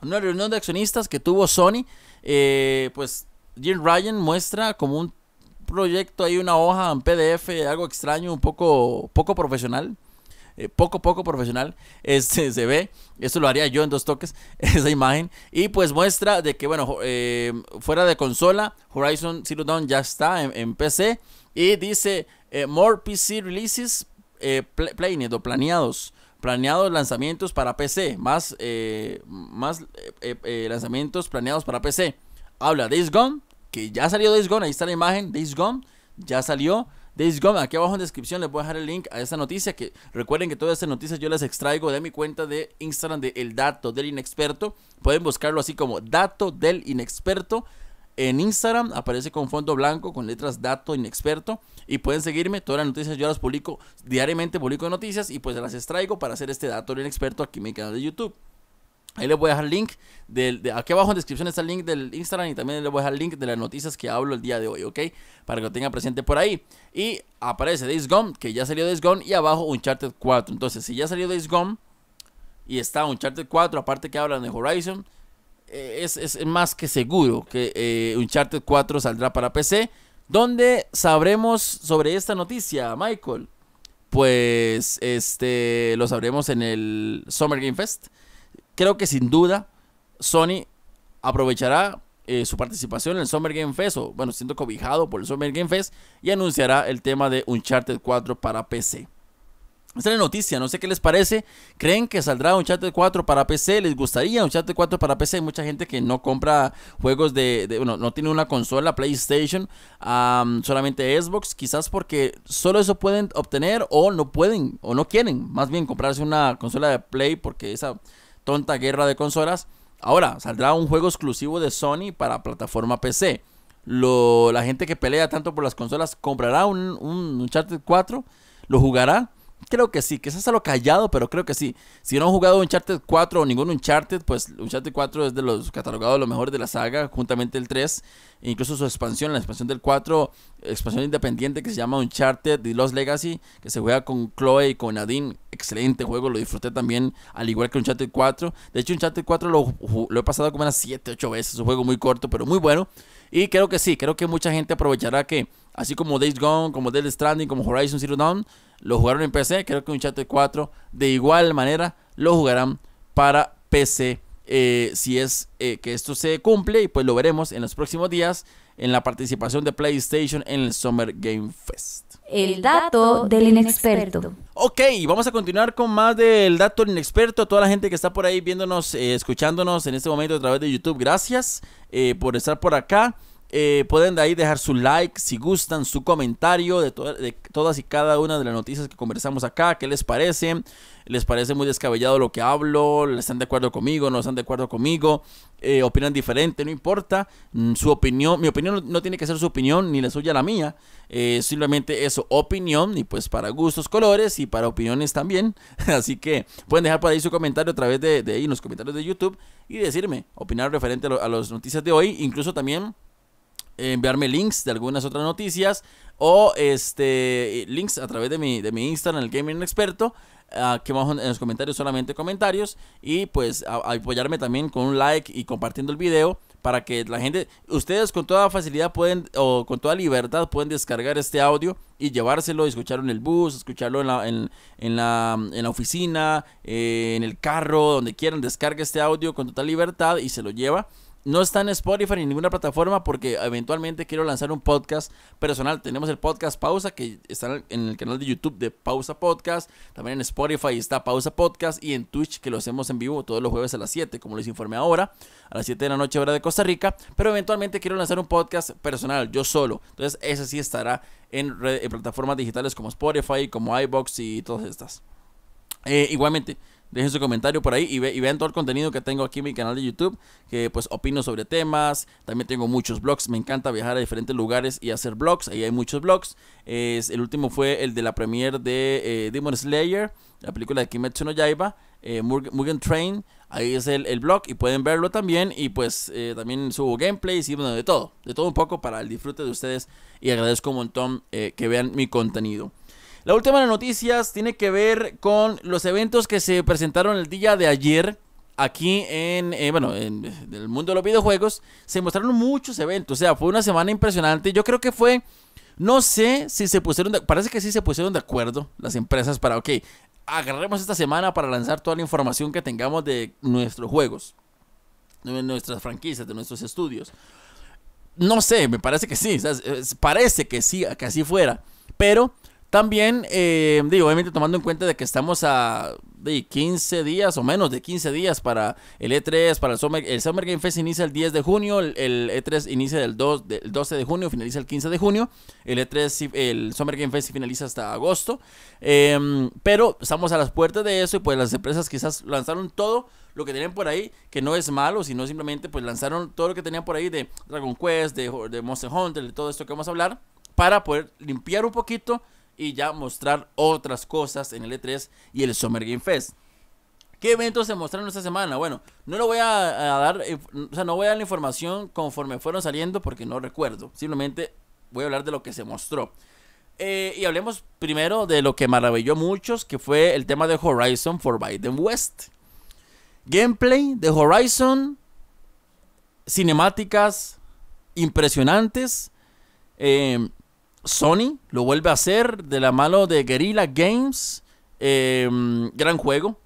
S2: una reunión de accionistas que tuvo Sony, eh, pues Jim Ryan muestra como un proyecto, hay una hoja, en PDF, algo extraño, un poco, poco profesional. Eh, poco poco profesional [laughs] este se ve esto lo haría yo en dos toques [laughs] esa imagen y pues muestra de que bueno eh, fuera de consola Horizon Zero Dawn ya está en, PC y dice eh, more PC releases planeados planeados lanzamientos para PC más más lanzamientos planeados para PC habla Days Gone, que ya salió Days Gone, ahí está la imagen, Days Gone, ya salió. Days Gone, aquí abajo en descripción les voy a dejar el link a esta noticia, que recuerden que todas estas noticias yo las extraigo de mi cuenta de Instagram de El Dato del Inexperto. Pueden buscarlo así como Dato del Inexperto. En Instagram aparece con fondo blanco, con letras dato inexperto. Y pueden seguirme, todas las noticias yo las publico diariamente, publico noticias y pues las extraigo para hacer este dato del inexperto aquí en mi canal de YouTube. Ahí les voy a dejar el link. de, aquí abajo en descripción está el link del Instagram y también les voy a dejar el link de las noticias que hablo el día de hoy, ¿ok? Para que lo tengan presente por ahí. Y aparece Days Gone, que ya salió Days Gone, y abajo Uncharted 4. Entonces, si ya salió Days Gone y está Uncharted 4, aparte que hablan de Horizon, eh, es, más que seguro que eh, Uncharted 4 saldrá para PC. ¿Dónde sabremos sobre esta noticia, Michael? Pues este lo sabremos en el Summer Game Fest creo que sin duda Sony aprovechará eh, su participación en el Summer Game Fest, o bueno, siendo cobijado por el Summer Game Fest, y anunciará el tema de Uncharted 4 para PC. Esta es la noticia, no sé qué les parece. ¿Creen que saldrá Uncharted 4 para PC? ¿Les gustaría Uncharted 4 para PC? Hay mucha gente que no compra juegos de. bueno, no tiene una consola, PlayStation, solamente Xbox, quizás porque solo eso pueden obtener o no pueden o no quieren, más bien comprarse una consola de Play porque esa tonta guerra de consolas. Ahora, saldrá un juego exclusivo de Sony para plataforma PC. Lo, la gente que pelea tanto por las consolas comprará un, un 4, lo jugará Creo que sí, que quizás hasta lo callado, pero creo que sí. Si no han jugado Uncharted 4 o ningún Uncharted, pues Uncharted 4 es de los catalogados Los mejores de la saga, juntamente el 3, e incluso su expansión, la expansión del 4, expansión independiente que se llama Uncharted The Lost Legacy, que se juega con Chloe y con Nadine. Excelente juego, lo disfruté también, al igual que Uncharted 4. De hecho, Uncharted 4 lo, he pasado como unas 7, 8 veces, un juego muy corto, pero muy bueno. Y creo que sí, creo que mucha gente aprovechará que, así como Days Gone, como Dead Stranding, como Horizon Zero Dawn, lo jugaron en PC, creo que Uncharted 4 de igual manera lo jugarán para PC. Eh, si es eh, que esto se cumple y pues lo veremos en los próximos días en la participación de PlayStation en el Summer Game Fest.
S1: El dato del inexperto.
S2: Ok, vamos a continuar con más del dato del inexperto. Toda la gente que está por ahí viéndonos, eh, escuchándonos en este momento a través de YouTube, gracias por estar por acá. Eh, pueden de ahí dejar su like, si gustan, su comentario de, de, todas y cada una de las noticias que conversamos acá. ¿Qué les parece? ¿Les parece muy descabellado lo que hablo? les ¿Están de acuerdo conmigo? ¿No están de acuerdo conmigo? Eh, ¿Opinan diferente? No importa. Mm, su opinión, mi opinión no tiene que ser su opinión ni la suya la mía. Eh, simplemente eso, opinión. Y pues para gustos, colores y para opiniones también. [laughs] Así que pueden dejar por ahí su comentario a través de, ahí, en los comentarios de YouTube y decirme, opinar referente a las noticias de hoy. Incluso también enviarme links de algunas otras noticias o este links a través de mi, de mi Instagram, el Gaming Experto. Aquí ah, abajo en los comentarios, solamente comentarios. Y pues apoyarme también con un like y compartiendo el video para que la gente, ustedes con toda facilidad pueden, o con toda libertad pueden descargar este audio y llevárselo, escucharlo en el bus, escucharlo en la, en, la, en la oficina, eh, en el carro, donde quieran, descargue este audio con total libertad y se lo lleva. No está en Spotify ni en ninguna plataforma porque eventualmente quiero lanzar un podcast personal. Tenemos el podcast Pausa que está en el canal de YouTube de Pausa Podcast. También en Spotify está Pausa Podcast y en Twitch que lo hacemos en vivo todos los jueves a las 7, como les informé ahora, a las 7 de la noche hora de Costa Rica. Pero eventualmente quiero lanzar un podcast personal, yo solo. Entonces ese sí estará en, plataformas digitales como Spotify, como iBox y todas estas. Eh, igualmente, dejen su comentario por ahí y, vean todo el contenido que tengo aquí en mi canal de YouTube, que pues opino sobre temas, también tengo muchos blogs, me encanta viajar a diferentes lugares y hacer blogs, ahí hay muchos blogs, el último fue el de la premiere de eh, Demon Slayer, la película de Kimetsu no Yaiba, eh, Mugen Train, ahí es el, blog y pueden verlo también y pues eh, también subo gameplays y bueno, de todo, de todo un poco para el disfrute de ustedes y agradezco un montón eh, que vean mi contenido. La última de noticias tiene que ver con los eventos que se presentaron el día de ayer aquí en, eh, bueno, en, el mundo de los videojuegos. Se mostraron muchos eventos, o sea, fue una semana impresionante. Yo creo que fue, no sé si se pusieron, de, parece que sí se pusieron de acuerdo las empresas para, ok, agarremos esta semana para lanzar toda la información que tengamos de nuestros juegos, de nuestras franquicias, de nuestros estudios. No sé, me parece que sí, parece que sí, que así fuera, pero también, eh, digo, obviamente tomando en cuenta de que estamos a de 15 días o menos de 15 días para el E3, para el Summer, el Summer Game Fest inicia el 10 de junio, el, E3 e inicia el 12 de junio, finaliza el 15 de junio, el E3, el Summer Game Fest finaliza hasta agosto, em, pero estamos a las puertas de eso y pues las empresas quizás lanzaron todo lo que tenían por ahí, que no es malo, sino simplemente pues lanzaron todo lo que tenían por ahí de Dragon Quest, de, de Monster Hunter, de todo esto que vamos a hablar, para poder limpiar un poquito y ya mostrar otras cosas en el E3 y el Summer Game Fest. ¿Qué eventos se mostraron esta semana? Bueno, no lo voy a, dar, o sea, no voy a dar la información conforme fueron saliendo porque no recuerdo. Simplemente voy a hablar de lo que se mostró. Eh, y hablemos primero de lo que maravilló a muchos, que fue el tema de Horizon for Biden West. Gameplay de Horizon, cinemáticas impresionantes. Eh, Sony lo vuelve a hacer de la mano de Guerrilla Games. Em, gran juego.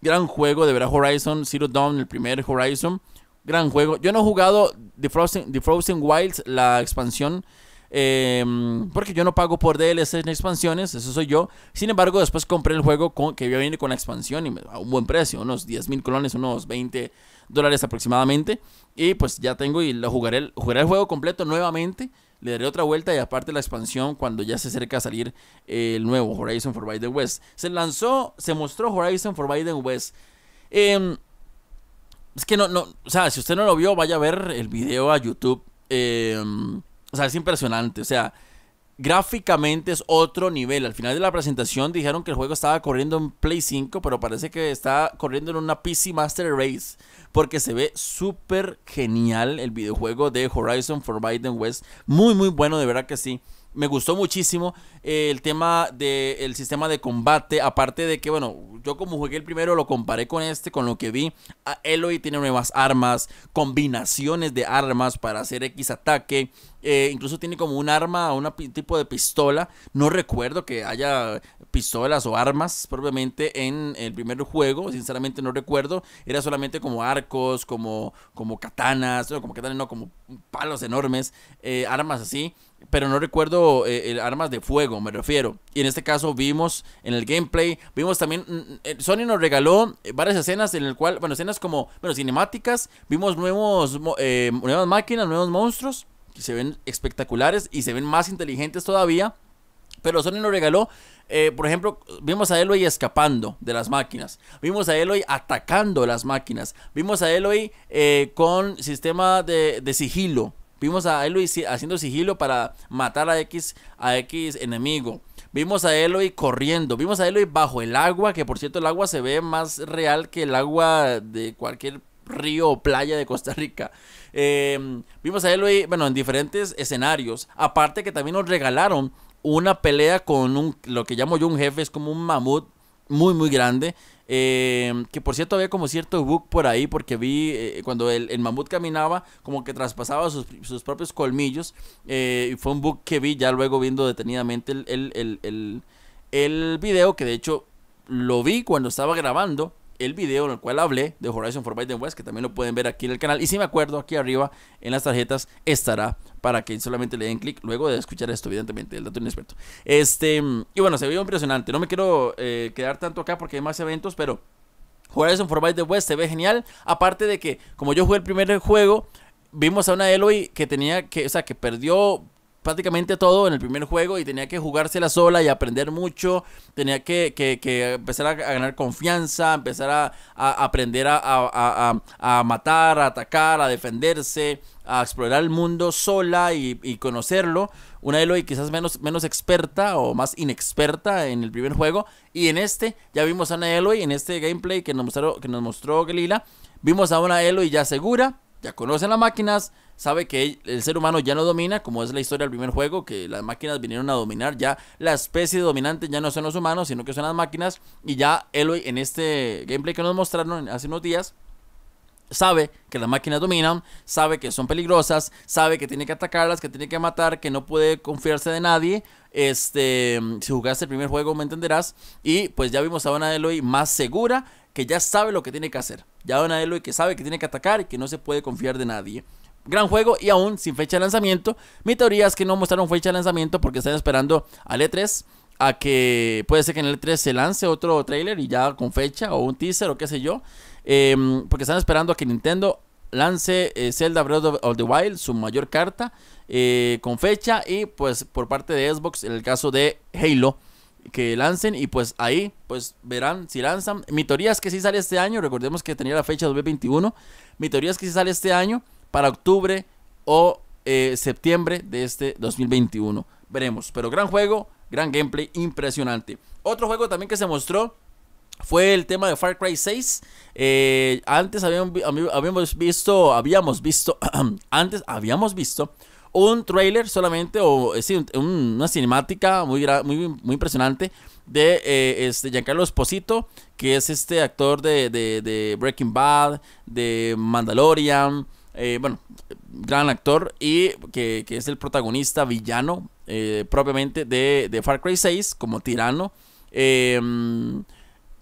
S2: Gran juego, de verdad, Horizon, Zero Dawn, el primer Horizon. Gran juego. Yo no he jugado The Frozen, Wilds, la expansión. Em, porque yo no pago por DLC ni expansiones, eso soy yo. Sin embargo, después compré el juego con, que viene con la expansión y a un buen precio, unos 10 mil colones, unos 20 dólares aproximadamente. Y pues ya tengo y lo jugaré, jugaré el juego completo nuevamente le daré otra vuelta y aparte la expansión cuando ya se acerca a salir eh, el nuevo Horizon Forbidden West. Se lanzó, se mostró Horizon Forbidden West. Em, es que no, no, o sea, si usted no lo vio, vaya a ver el video a YouTube. Em, o sea, es impresionante, o sea gráficamente es otro nivel. Al final de la presentación dijeron que el juego estaba corriendo en Play 5, pero parece que está corriendo en una PC Master Race, porque se ve súper genial el videojuego de Horizon Forbidden West. Muy, muy bueno, de verdad que sí me gustó muchísimo eh, el tema del el sistema de combate. Aparte de que, bueno, yo como jugué el primero lo comparé con este, con lo que vi. Ah, Eloy tiene nuevas armas, combinaciones de armas para hacer X ataque. Eh, incluso tiene como un arma, un tipo de pistola. No recuerdo que haya pistolas o armas propiamente en el primer juego. Sinceramente no recuerdo. Era solamente como arcos, como, como katanas, como katanas, no, como palos enormes, eh, armas así pero no recuerdo eh, armas de fuego, me refiero. Y en este caso vimos en el gameplay, vimos también, mm, mm, eh, Sony nos regaló eh, varias escenas en el cual, bueno, escenas como, bueno, cinemáticas, vimos nuevos, nuevas máquinas, nuevos monstruos, que se ven espectaculares y se ven más inteligentes todavía. Pero Sony nos regaló, por ejemplo, vimos a Eloy escapando de las máquinas. Vimos a Eloy atacando las máquinas. Vimos a Eloy con sistema de, sigilo. Vimos a Eloy haciendo sigilo para matar a X, a X enemigo. Vimos a Eloy corriendo. Vimos a Eloy bajo el agua, que por cierto el agua se ve más real que el agua de cualquier río o playa de Costa Rica. Em, vimos a Eloy, bueno, en diferentes escenarios. Aparte que también nos regalaron una pelea con un, lo que llamo yo un jefe, es como un mamut muy, muy grande. Em, que por cierto había como cierto bug por ahí, porque vi eh, cuando el, mamut caminaba, como que traspasaba sus, propios colmillos. Eh, y fue un bug que vi ya luego viendo detenidamente el, video, que de hecho lo vi cuando estaba grabando el video en el cual hablé de Horizon Forbidden West, que también lo pueden ver aquí en el canal. Y si me acuerdo, aquí arriba en las tarjetas estará para que solamente le den clic luego de escuchar esto, evidentemente, el dato inexperto. Este, y bueno, se vio impresionante. No me quiero eh, quedar tanto acá porque hay más eventos, pero Horizon Forbidden West se ve genial. Aparte de que, como yo jugué el primer juego, vimos a una Eloy que tenía que, o sea, que perdió prácticamente todo en el primer juego y tenía que jugársela sola y aprender mucho, tenía que, empezar a, ganar confianza, empezar a, aprender a, matar, a atacar, a defenderse, a explorar el mundo sola y, conocerlo. Una Eloy quizás menos, menos experta o más inexperta en el primer juego. Y en este, ya vimos a una Eloy en este gameplay que nos, mostró que nos mostró Galila. Vimos a una Eloy ya segura, ya conocen las máquinas, sabe que el ser humano ya no domina, como es la historia del primer juego, que las máquinas vinieron a dominar, ya la especie dominante ya no son los humanos, sino que son las máquinas, y ya Eloy en este gameplay que nos mostraron hace unos días, sabe que las máquinas dominan, sabe que son peligrosas, sabe que tiene que atacarlas, que tiene que matar, que no puede confiarse de nadie. Este, si jugaste el primer juego me entenderás. Y pues ya vimos a una Eloy más segura, que ya sabe lo que tiene que hacer. Ya una Eloy que sabe que tiene que atacar y que no se puede confiar de nadie gran juego y aún sin fecha de lanzamiento. Mi teoría es que no mostraron fecha de lanzamiento porque están esperando al E3 a que puede ser que en el E3 se lance otro trailer y ya con fecha o un teaser o qué sé yo. Em, porque están esperando a que Nintendo lance eh, Zelda Breath of the Wild, su mayor carta, eh, con fecha y pues por parte de Xbox, en el caso de Halo, que lancen y pues ahí pues verán si lanzan. Mi teoría es que si sale este año, recordemos que tenía la fecha 2021, mi teoría es que si sale este año para octubre o eh, septiembre de este 2021. Veremos, pero gran juego, gran gameplay, impresionante. Otro juego también que se mostró fue el tema de Far Cry 6. Eh, antes habíamos, visto, habíamos visto, [clears throat] antes habíamos visto un trailer solamente, o eh, una cinemática muy, muy, muy impresionante de este Giancarlo Esposito, que es este actor de, de Breaking Bad, de Mandalorian. Eh, bueno, gran actor y que, es el protagonista villano eh, propiamente de, de, Far Cry 6 como tirano, em,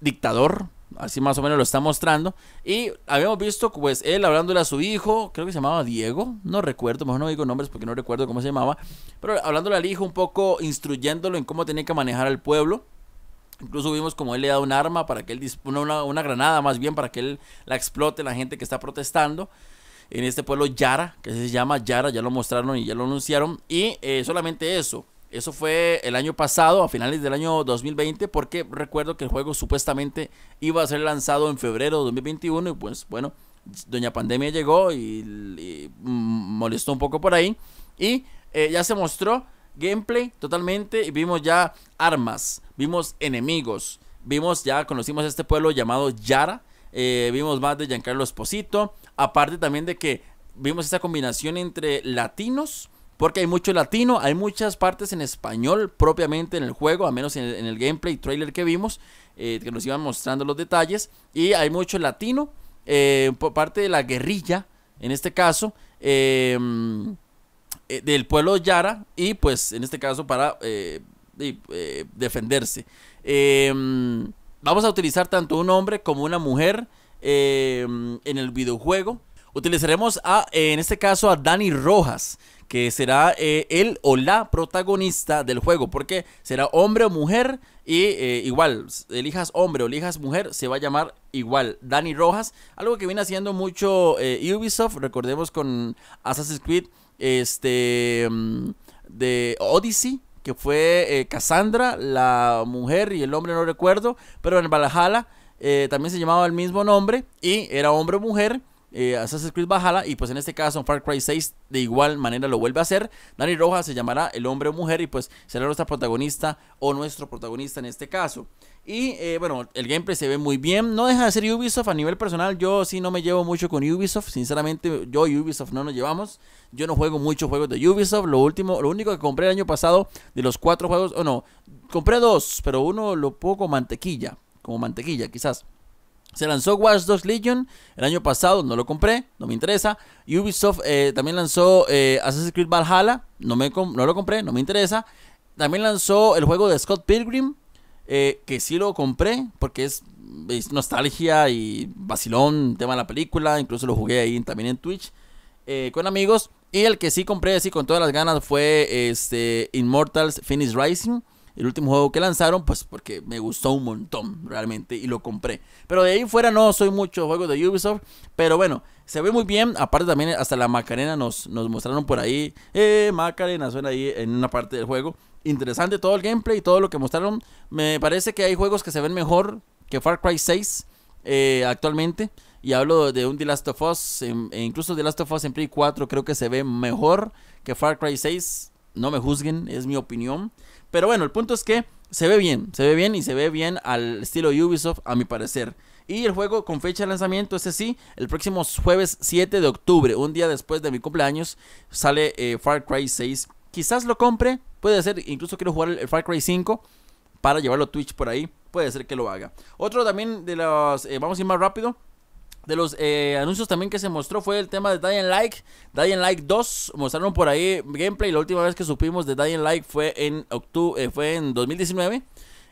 S2: dictador, así más o menos lo está mostrando. Y habíamos visto pues él hablándole a su hijo, creo que se llamaba Diego, no recuerdo, mejor no digo nombres porque no recuerdo cómo se llamaba, pero hablándole al hijo un poco, instruyéndolo en cómo tenía que manejar al pueblo. Incluso vimos como él le da un arma para que él dispone una, una granada más bien para que él la explote la gente que está protestando en este pueblo Yara, que se llama Yara, ya lo mostraron y ya lo anunciaron. Y eh, solamente eso, eso fue el año pasado, a finales del año 2020, porque recuerdo que el juego supuestamente iba a ser lanzado en febrero de 2021 y pues bueno, Doña Pandemia llegó y, molestó un poco por ahí. Y eh, ya se mostró gameplay totalmente y vimos ya armas, vimos enemigos, vimos ya, conocimos este pueblo llamado Yara, eh, vimos más de Giancarlo Esposito, Aparte también de que vimos esta combinación entre latinos, porque hay mucho latino, hay muchas partes en español propiamente en el juego, al menos en el, gameplay trailer que vimos, eh, que nos iban mostrando los detalles, y hay mucho latino, eh, por parte de la guerrilla, en este caso, em, eh, del pueblo Yara, y pues en este caso para defenderse. Em, vamos a utilizar tanto un hombre como una mujer. Em, en el videojuego. Utilizaremos a, eh, en este caso a Dani Rojas, que será el eh, o la protagonista del juego, porque será hombre o mujer y eh, igual, elijas hombre o elijas mujer, se va a llamar igual Dani Rojas, algo que viene haciendo mucho Ubisoft, recordemos con Assassin's Creed, este, em, de Odyssey, que fue Cassandra, la mujer y el hombre no recuerdo, pero en Valhalla eh, también se llamaba el mismo nombre y era hombre o mujer. Eh, Assassin's Creed Bajala y pues en este caso en Far Cry 6 de igual manera lo vuelve a hacer. Dani Rojas se llamará el hombre o mujer y pues será nuestra protagonista o nuestro protagonista en este caso. Y eh, bueno, el gameplay se ve muy bien. No deja de ser Ubisoft a nivel personal. Yo sí no me llevo mucho con Ubisoft. Sinceramente, yo y Ubisoft no nos llevamos. Yo no juego muchos juegos de Ubisoft. Lo último, lo único que compré el año pasado de los cuatro juegos, o no, compré dos, pero uno lo poco mantequilla como mantequilla, quizás. Se lanzó Watch Dogs Legion el año pasado, no lo compré, no me interesa. Ubisoft eh, también lanzó eh, Assassin's Creed Valhalla, no, me no lo compré, no me interesa. También lanzó el juego de Scott Pilgrim, eh, que sí lo compré, porque es, nostalgia y vacilón, tema de la película, incluso lo jugué ahí también en Twitch con amigos. Y el que sí compré así con todas las ganas fue este, Immortals Finish Rising el último juego que lanzaron, pues porque me gustó un montón realmente y lo compré. Pero de ahí fuera no soy mucho juego de Ubisoft, pero bueno, se ve muy bien. Aparte también hasta la Macarena nos, nos mostraron por ahí. Eh, Macarena suena ahí en una parte del juego. Interesante todo el gameplay y todo lo que mostraron. Me parece que hay juegos que se ven mejor que Far Cry 6 eh, actualmente. Y hablo de un The Last of Us, em, e incluso The Last of Us en Play 4 creo que se ve mejor que Far Cry 6. No me juzguen, es mi opinión. Pero bueno, el punto es que se ve bien, se ve bien y se ve bien al estilo Ubisoft, a mi parecer. Y el juego con fecha de lanzamiento, ese sí, el próximo jueves 7 de octubre, un día después de mi cumpleaños, sale eh, Far Cry 6. Quizás lo compre, puede ser, incluso quiero jugar el Far Cry 5 para llevarlo a Twitch por ahí, puede ser que lo haga. Otro también de los, eh, vamos a ir más rápido, de los eh, anuncios también que se mostró fue el tema de Dying Like. Dying Like 2 mostraron por ahí gameplay. La última vez que supimos de Dying Like fue en octubre, eh, fue en 2019.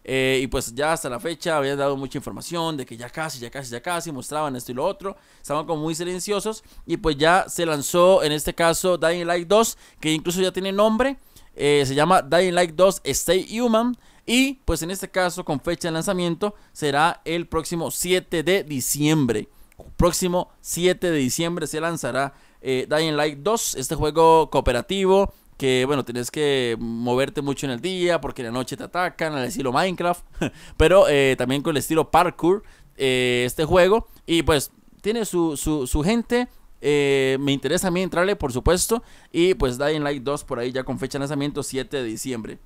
S2: Eh, y pues ya hasta la fecha habían dado mucha información de que ya casi, ya casi, ya casi mostraban esto y lo otro. Estaban como muy silenciosos. Y pues ya se lanzó en este caso Dying Light 2, que incluso ya tiene nombre. se llama Dying Light 2 Stay Human. Y pues en este caso, con fecha de lanzamiento, será el próximo 7 de diciembre próximo 7 de diciembre se lanzará eh, Dying Light 2, este juego cooperativo que bueno, tienes que moverte mucho en el día porque en la noche te atacan al estilo Minecraft, [laughs] pero eh, también con el estilo parkour eh, este juego y pues tiene su, su, gente. Eh, me interesa a mí entrarle, por supuesto. Y pues Dying Light 2 por ahí ya con fecha de lanzamiento 7 de diciembre.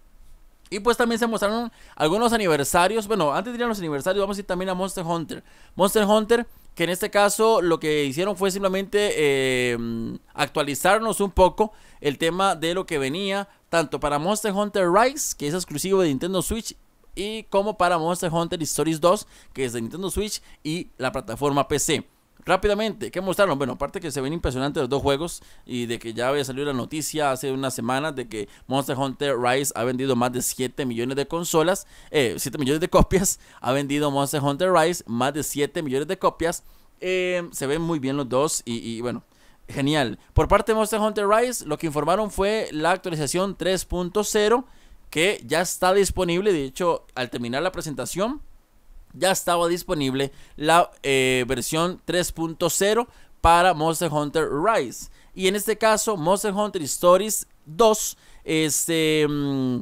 S2: Y pues también se mostraron algunos aniversarios. Bueno, antes de ir a los aniversarios, vamos a ir también a Monster Hunter. Monster Hunter que en este caso lo que hicieron fue simplemente em, actualizarnos un poco el tema de lo que venía tanto para Monster Hunter Rise, que es exclusivo de Nintendo Switch, y como para Monster Hunter Stories 2, que es de Nintendo Switch y la plataforma PC. Rápidamente, ¿qué mostraron? Bueno, aparte que se ven impresionantes los dos juegos y de que ya había salido la noticia hace unas semanas de que Monster Hunter Rise ha vendido más de 7 millones de consolas, eh, 7 millones de copias, [laughs] ha vendido Monster Hunter Rise más de 7 millones de copias, eh, se ven muy bien los dos y, y bueno, genial. Por parte de Monster Hunter Rise, lo que informaron fue la actualización 3.0 que ya está disponible, de hecho, al terminar la presentación ya estaba disponible la eh, versión 3.0 para Monster Hunter Rise. Y en este caso, Monster Hunter Stories 2, este... Mm,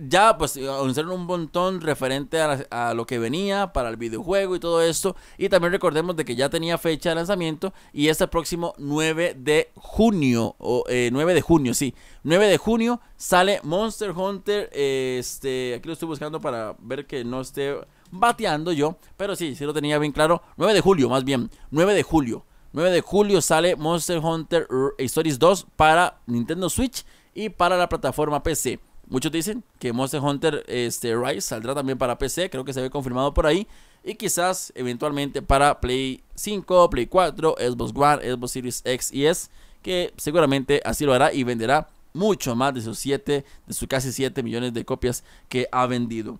S2: ya pues anunciaron un montón referente a, lo que venía para el videojuego y todo esto. Y también recordemos de que ya tenía fecha de lanzamiento y este próximo 9 de junio, o 9 eh, de junio, sí, 9 de junio sale Monster Hunter, este, aquí lo estoy buscando para ver que no esté bateando yo. Pero sí, sí lo tenía bien claro. 9 de julio, más bien. 9 de julio. 9 de julio sale Monster Hunter Stories 2 para Nintendo Switch y para la plataforma PC. Muchos dicen que Monster Hunter este, Rise saldrá también para PC, creo que se ve confirmado por ahí. Y quizás eventualmente para Play 5, Play 4, Xbox One, Xbox Series X y S, que seguramente así lo hará y venderá mucho más de sus 7, de sus casi 7 millones de copias que ha vendido.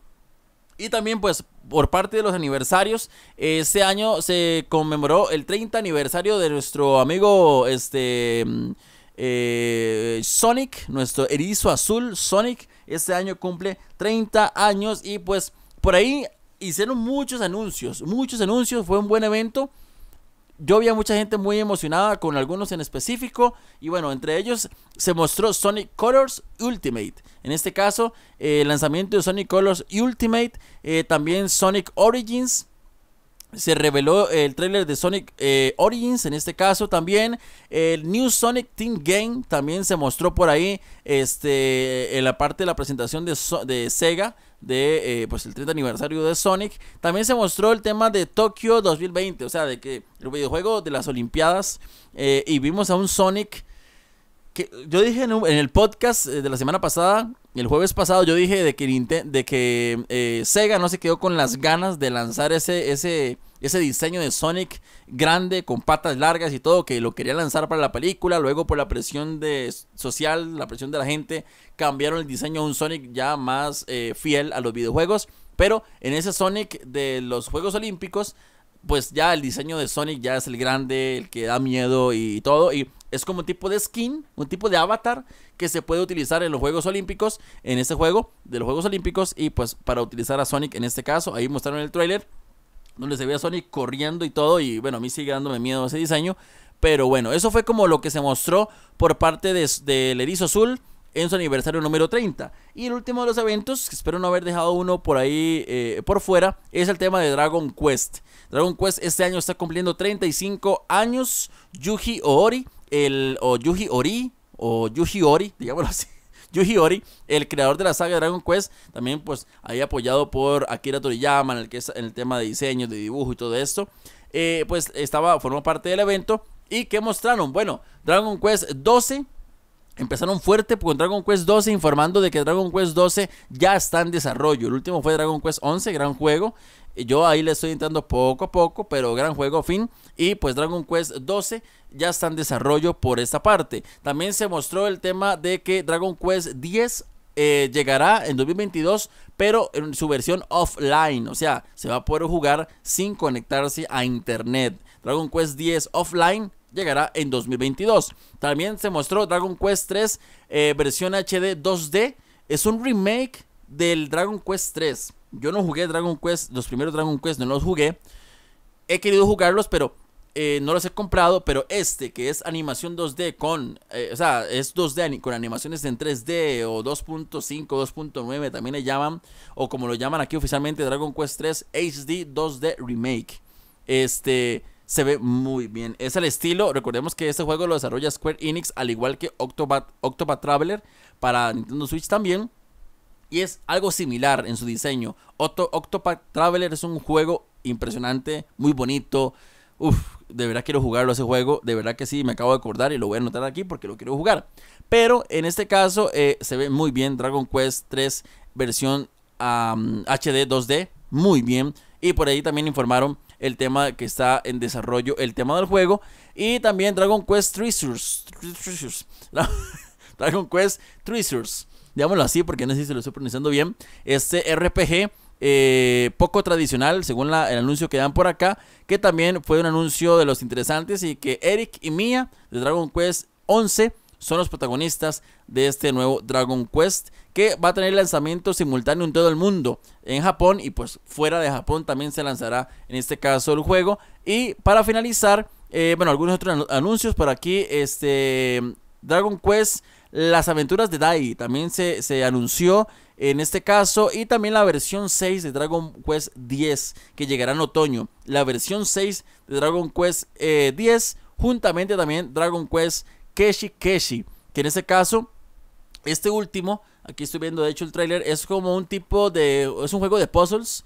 S2: Y también pues por parte de los aniversarios, este año se conmemoró el 30 aniversario de nuestro amigo este mm, eh, Sonic, nuestro erizo azul Sonic, este año cumple 30 años y pues por ahí hicieron muchos anuncios, muchos anuncios, fue un buen evento yo vi a mucha gente muy emocionada con algunos en específico y bueno, entre ellos se mostró Sonic Colors Ultimate. En este caso, eh, el lanzamiento de Sonic Colors Ultimate, eh, también Sonic Origins, se reveló el trailer de Sonic eh, Origins en este caso también el New Sonic Team Game también se mostró por ahí este en la parte de la presentación de, Sega de eh, pues el 30 aniversario de Sonic también se mostró el tema de Tokio 2020 o sea de que el videojuego de las Olimpiadas eh, y vimos a un Sonic yo dije en, el podcast eh, de la semana pasada, el jueves pasado, yo dije de que, de que eh, Sega no se quedó con las ganas de lanzar ese, ese, ese diseño de Sonic grande, con patas largas y todo, que lo quería lanzar para la película, luego por la presión de, social, la presión de la gente, cambiaron el diseño a un Sonic ya más eh, fiel a los videojuegos, pero en ese Sonic de los Juegos Olímpicos, pues ya el diseño de Sonic ya es el grande, el que da miedo y todo, y es como un tipo de skin, un tipo de avatar que se puede utilizar en los Juegos Olímpicos, en este juego de los Juegos Olímpicos y pues para utilizar a Sonic en este caso, ahí mostraron el tráiler donde se ve a Sonic corriendo y todo y bueno, a mí sigue dándome miedo ese diseño, pero bueno, eso fue como lo que se mostró por parte del de, Erizo Azul en su aniversario número 30. Y el último de los eventos, que espero no haber dejado uno por ahí eh, por fuera, es el tema de Dragon Quest. Dragon Quest este año está cumpliendo 35 años. Yuji Oori el, o Yuji Ori, o Yuji Ori, [laughs] digámoslo así. Yuji Ori, el creador de la saga Dragon Quest, también pues ahí apoyado por Akira Toriyama en el, que en el tema de diseño, de dibujo y todo esto, eh, pues estaba, formó parte del evento. ¿Y que mostraron? Bueno, Dragon Quest 12 Empezaron fuerte con Dragon Quest 12 informando de que Dragon Quest 12 ya está en desarrollo. El último fue Dragon Quest 11, gran juego. Yo ahí le estoy entrando poco a poco, pero gran juego fin. Y pues Dragon Quest 12 ya está en desarrollo por esta parte. También se mostró el tema de que Dragon Quest 10 eh, llegará en 2022, pero en su versión offline. O sea, se va a poder jugar sin conectarse a internet. Dragon Quest 10 offline llegará en 2022. También se mostró Dragon Quest 3 eh, versión HD 2D. Es un remake del Dragon Quest 3. Yo no jugué Dragon Quest, los primeros Dragon Quest no los jugué. He querido jugarlos, pero eh, no los he comprado. Pero este, que es animación 2D con, eh, o sea, es 2D con animaciones en 3D o 2.5, 2.9, también le llaman, o como lo llaman aquí oficialmente, Dragon Quest 3 HD 2D Remake. Este, se ve muy bien. Es el estilo, recordemos que este juego lo desarrolla Square Enix, al igual que Octopath, Traveler para Nintendo Switch también. Y es algo similar en su diseño. Octopath Traveler es un juego impresionante, muy bonito. Uf, de verdad quiero jugarlo ese juego. De verdad que sí, me acabo de acordar y lo voy a anotar aquí porque lo quiero jugar. Pero en este caso eh, se ve muy bien Dragon Quest 3 versión HD 2D. Muy bien. Y por ahí también informaron el tema que está en desarrollo, el tema del juego. Y también Dragon Quest Treasures. [laughs] Dragon Quest Treasures. Digámoslo así porque no sé si se lo estoy pronunciando bien. Este RPG eh, poco tradicional, según el anuncio que dan por acá, que también fue un anuncio de los interesantes y que Eric y Mia de Dragon Quest 11 son los protagonistas de este nuevo Dragon Quest que va a tener lanzamiento simultáneo en todo el mundo, en Japón y pues fuera de Japón también se lanzará en este caso el juego. Y para finalizar, eh, bueno, algunos otros anuncios por aquí, este Dragon Quest, las aventuras de Dai también se, anunció en este caso y también la versión 6 de Dragon Quest 10 que llegará en otoño. La versión 6 de Dragon Quest eh, 10 juntamente también Dragon Quest Keshi Keshi, que en este caso, este último, aquí estoy viendo de hecho el trailer, es como un tipo de, es un juego de puzzles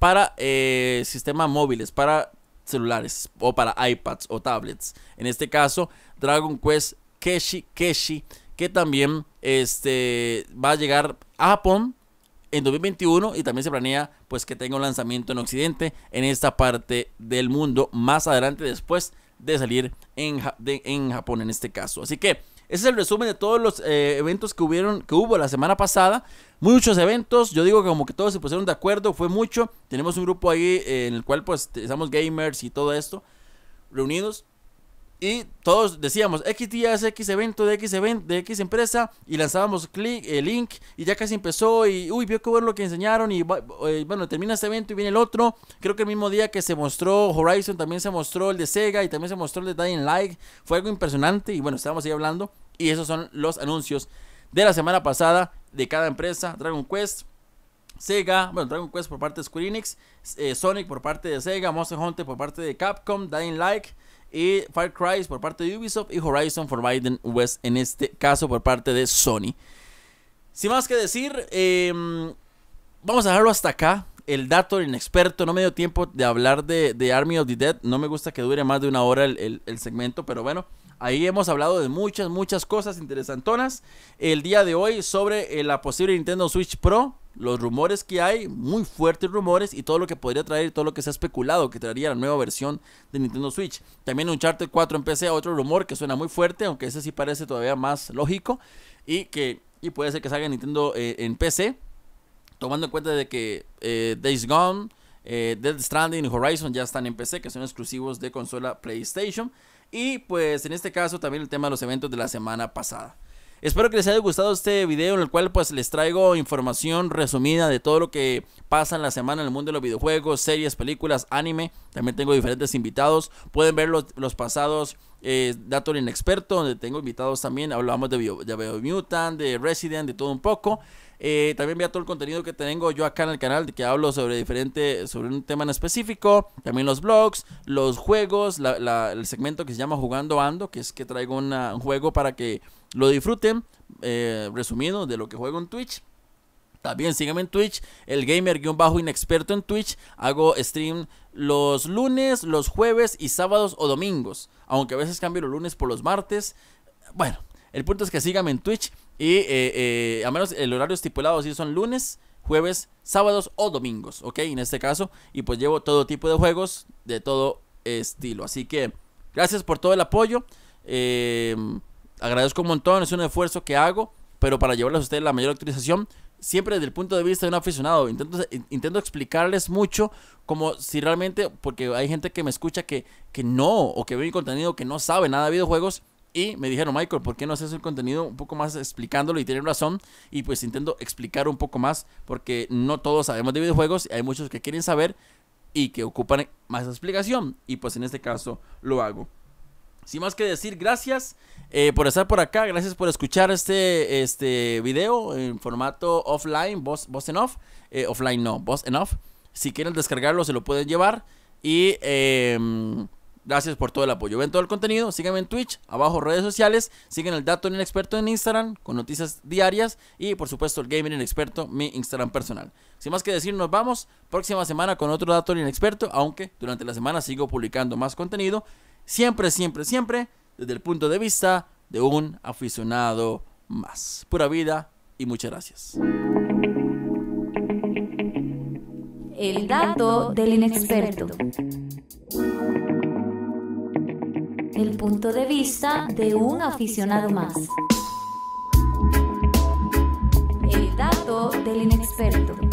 S2: para eh, sistemas móviles, para celulares o para iPads o tablets. En este caso, Dragon Quest Keshi Keshi, que también este, va a llegar a Japón en 2021 y también se planea pues que tenga un lanzamiento en Occidente en esta parte del mundo más adelante después de salir en, en Japón en este caso. Así que ese es el resumen de todos los eh, eventos que hubieron, que hubo la semana pasada. Muchos eventos, yo digo que como que todos se pusieron de acuerdo, fue mucho. Tenemos un grupo ahí eh, en el cual pues estamos gamers y todo esto reunidos y todos decíamos X días, X evento, de X de X empresa y lanzábamos click, el eh, link y ya casi empezó y uy, vio que bueno lo que enseñaron y eh, bueno, termina este evento y viene el otro. Creo que el mismo día que se mostró Horizon también se mostró el de Sega y también se mostró el de Dying Light. Fue algo impresionante y bueno, estábamos ahí hablando y esos son los anuncios de la semana pasada de cada empresa, Dragon Quest, Sega, bueno, Dragon Quest por parte de Square Enix, eh, Sonic por parte de Sega, Monster Hunter por parte de Capcom, Dying Light y Far Cry por parte de Ubisoft y Horizon Biden West en este caso por parte de Sony. Sin más que decir, em, vamos a dejarlo hasta acá. El dato del inexperto, no me dio tiempo de hablar de, Army of the Dead. No me gusta que dure más de una hora el segmento, pero bueno. Ahí hemos hablado de muchas, muchas cosas interesantonas. El día de hoy sobre eh, la posible Nintendo Switch Pro, los rumores que hay, muy fuertes rumores, y todo lo que podría traer, todo lo que se ha especulado que traería la nueva versión de Nintendo Switch. También un Charter 4 en PC, otro rumor que suena muy fuerte, aunque ese sí parece todavía más lógico, y que puede ser que salga Nintendo eh, en PC, tomando en cuenta de que eh, Days Gone, Death Dead Stranding y Horizon ya están en PC, que son exclusivos de consola PlayStation. Y pues en este caso también el tema de los eventos de la semana pasada. Espero que les haya gustado este video en el cual pues les traigo información resumida de todo lo que pasa en la semana en el mundo de los videojuegos, series, películas, anime. También tengo diferentes invitados. Pueden ver los, pasados eh, Dator Inexperto, donde tengo invitados también. Hablamos de, Bio, de de Resident, de todo un poco. Eh, también vea todo el contenido que tengo yo acá en el canal, que hablo sobre diferente, sobre un tema en específico. También los blogs, los juegos, el segmento que se llama Jugando Ando, que es que traigo un juego para que lo disfruten, eh, resumido de lo que juego en Twitch. También síganme en Twitch, el gamer-inexperto en Twitch. Hago stream los lunes, los jueves y sábados o domingos. Aunque a veces cambio los lunes por los martes. Bueno, el punto es que síganme en Twitch. Y eh, eh, a menos el horario estipulado si son lunes, jueves, sábados o domingos, ¿ok? En este caso, y pues llevo todo tipo de juegos de todo estilo. Así que gracias por todo el apoyo. Eh, agradezco un montón, es un esfuerzo que hago, pero para llevarles a ustedes la mayor actualización, siempre desde el punto de vista de un aficionado. Intento, intento explicarles mucho como si realmente, porque hay gente que me escucha que, que no, o que ve mi contenido, que no sabe nada de videojuegos y me dijeron, Michael, ¿por qué no haces el contenido un poco más explicándolo? Y tienen razón. Y pues intento explicar un poco más porque no todos sabemos de videojuegos. Y hay muchos que quieren saber y que ocupan más explicación. Y pues en este caso lo hago. Sin más que decir, gracias eh, por estar por acá, gracias por escuchar este, este video en formato offline, voz, voz en off, eh, offline no, voz en off. Si quieren descargarlo, se lo pueden llevar. Y eh, Gracias por todo el apoyo. Ven todo el contenido, síganme en Twitch, abajo redes sociales, siguen el dato del Inexperto en Instagram con noticias diarias y por supuesto el gaming en experto, mi Instagram personal. Sin más que decir, nos vamos próxima semana con otro dato en Inexperto aunque durante la semana sigo publicando más contenido, siempre, siempre, siempre desde el punto de vista de un aficionado más. Pura vida y muchas gracias.
S1: El dato del inexperto el punto de vista de un aficionado más. El dato del inexperto.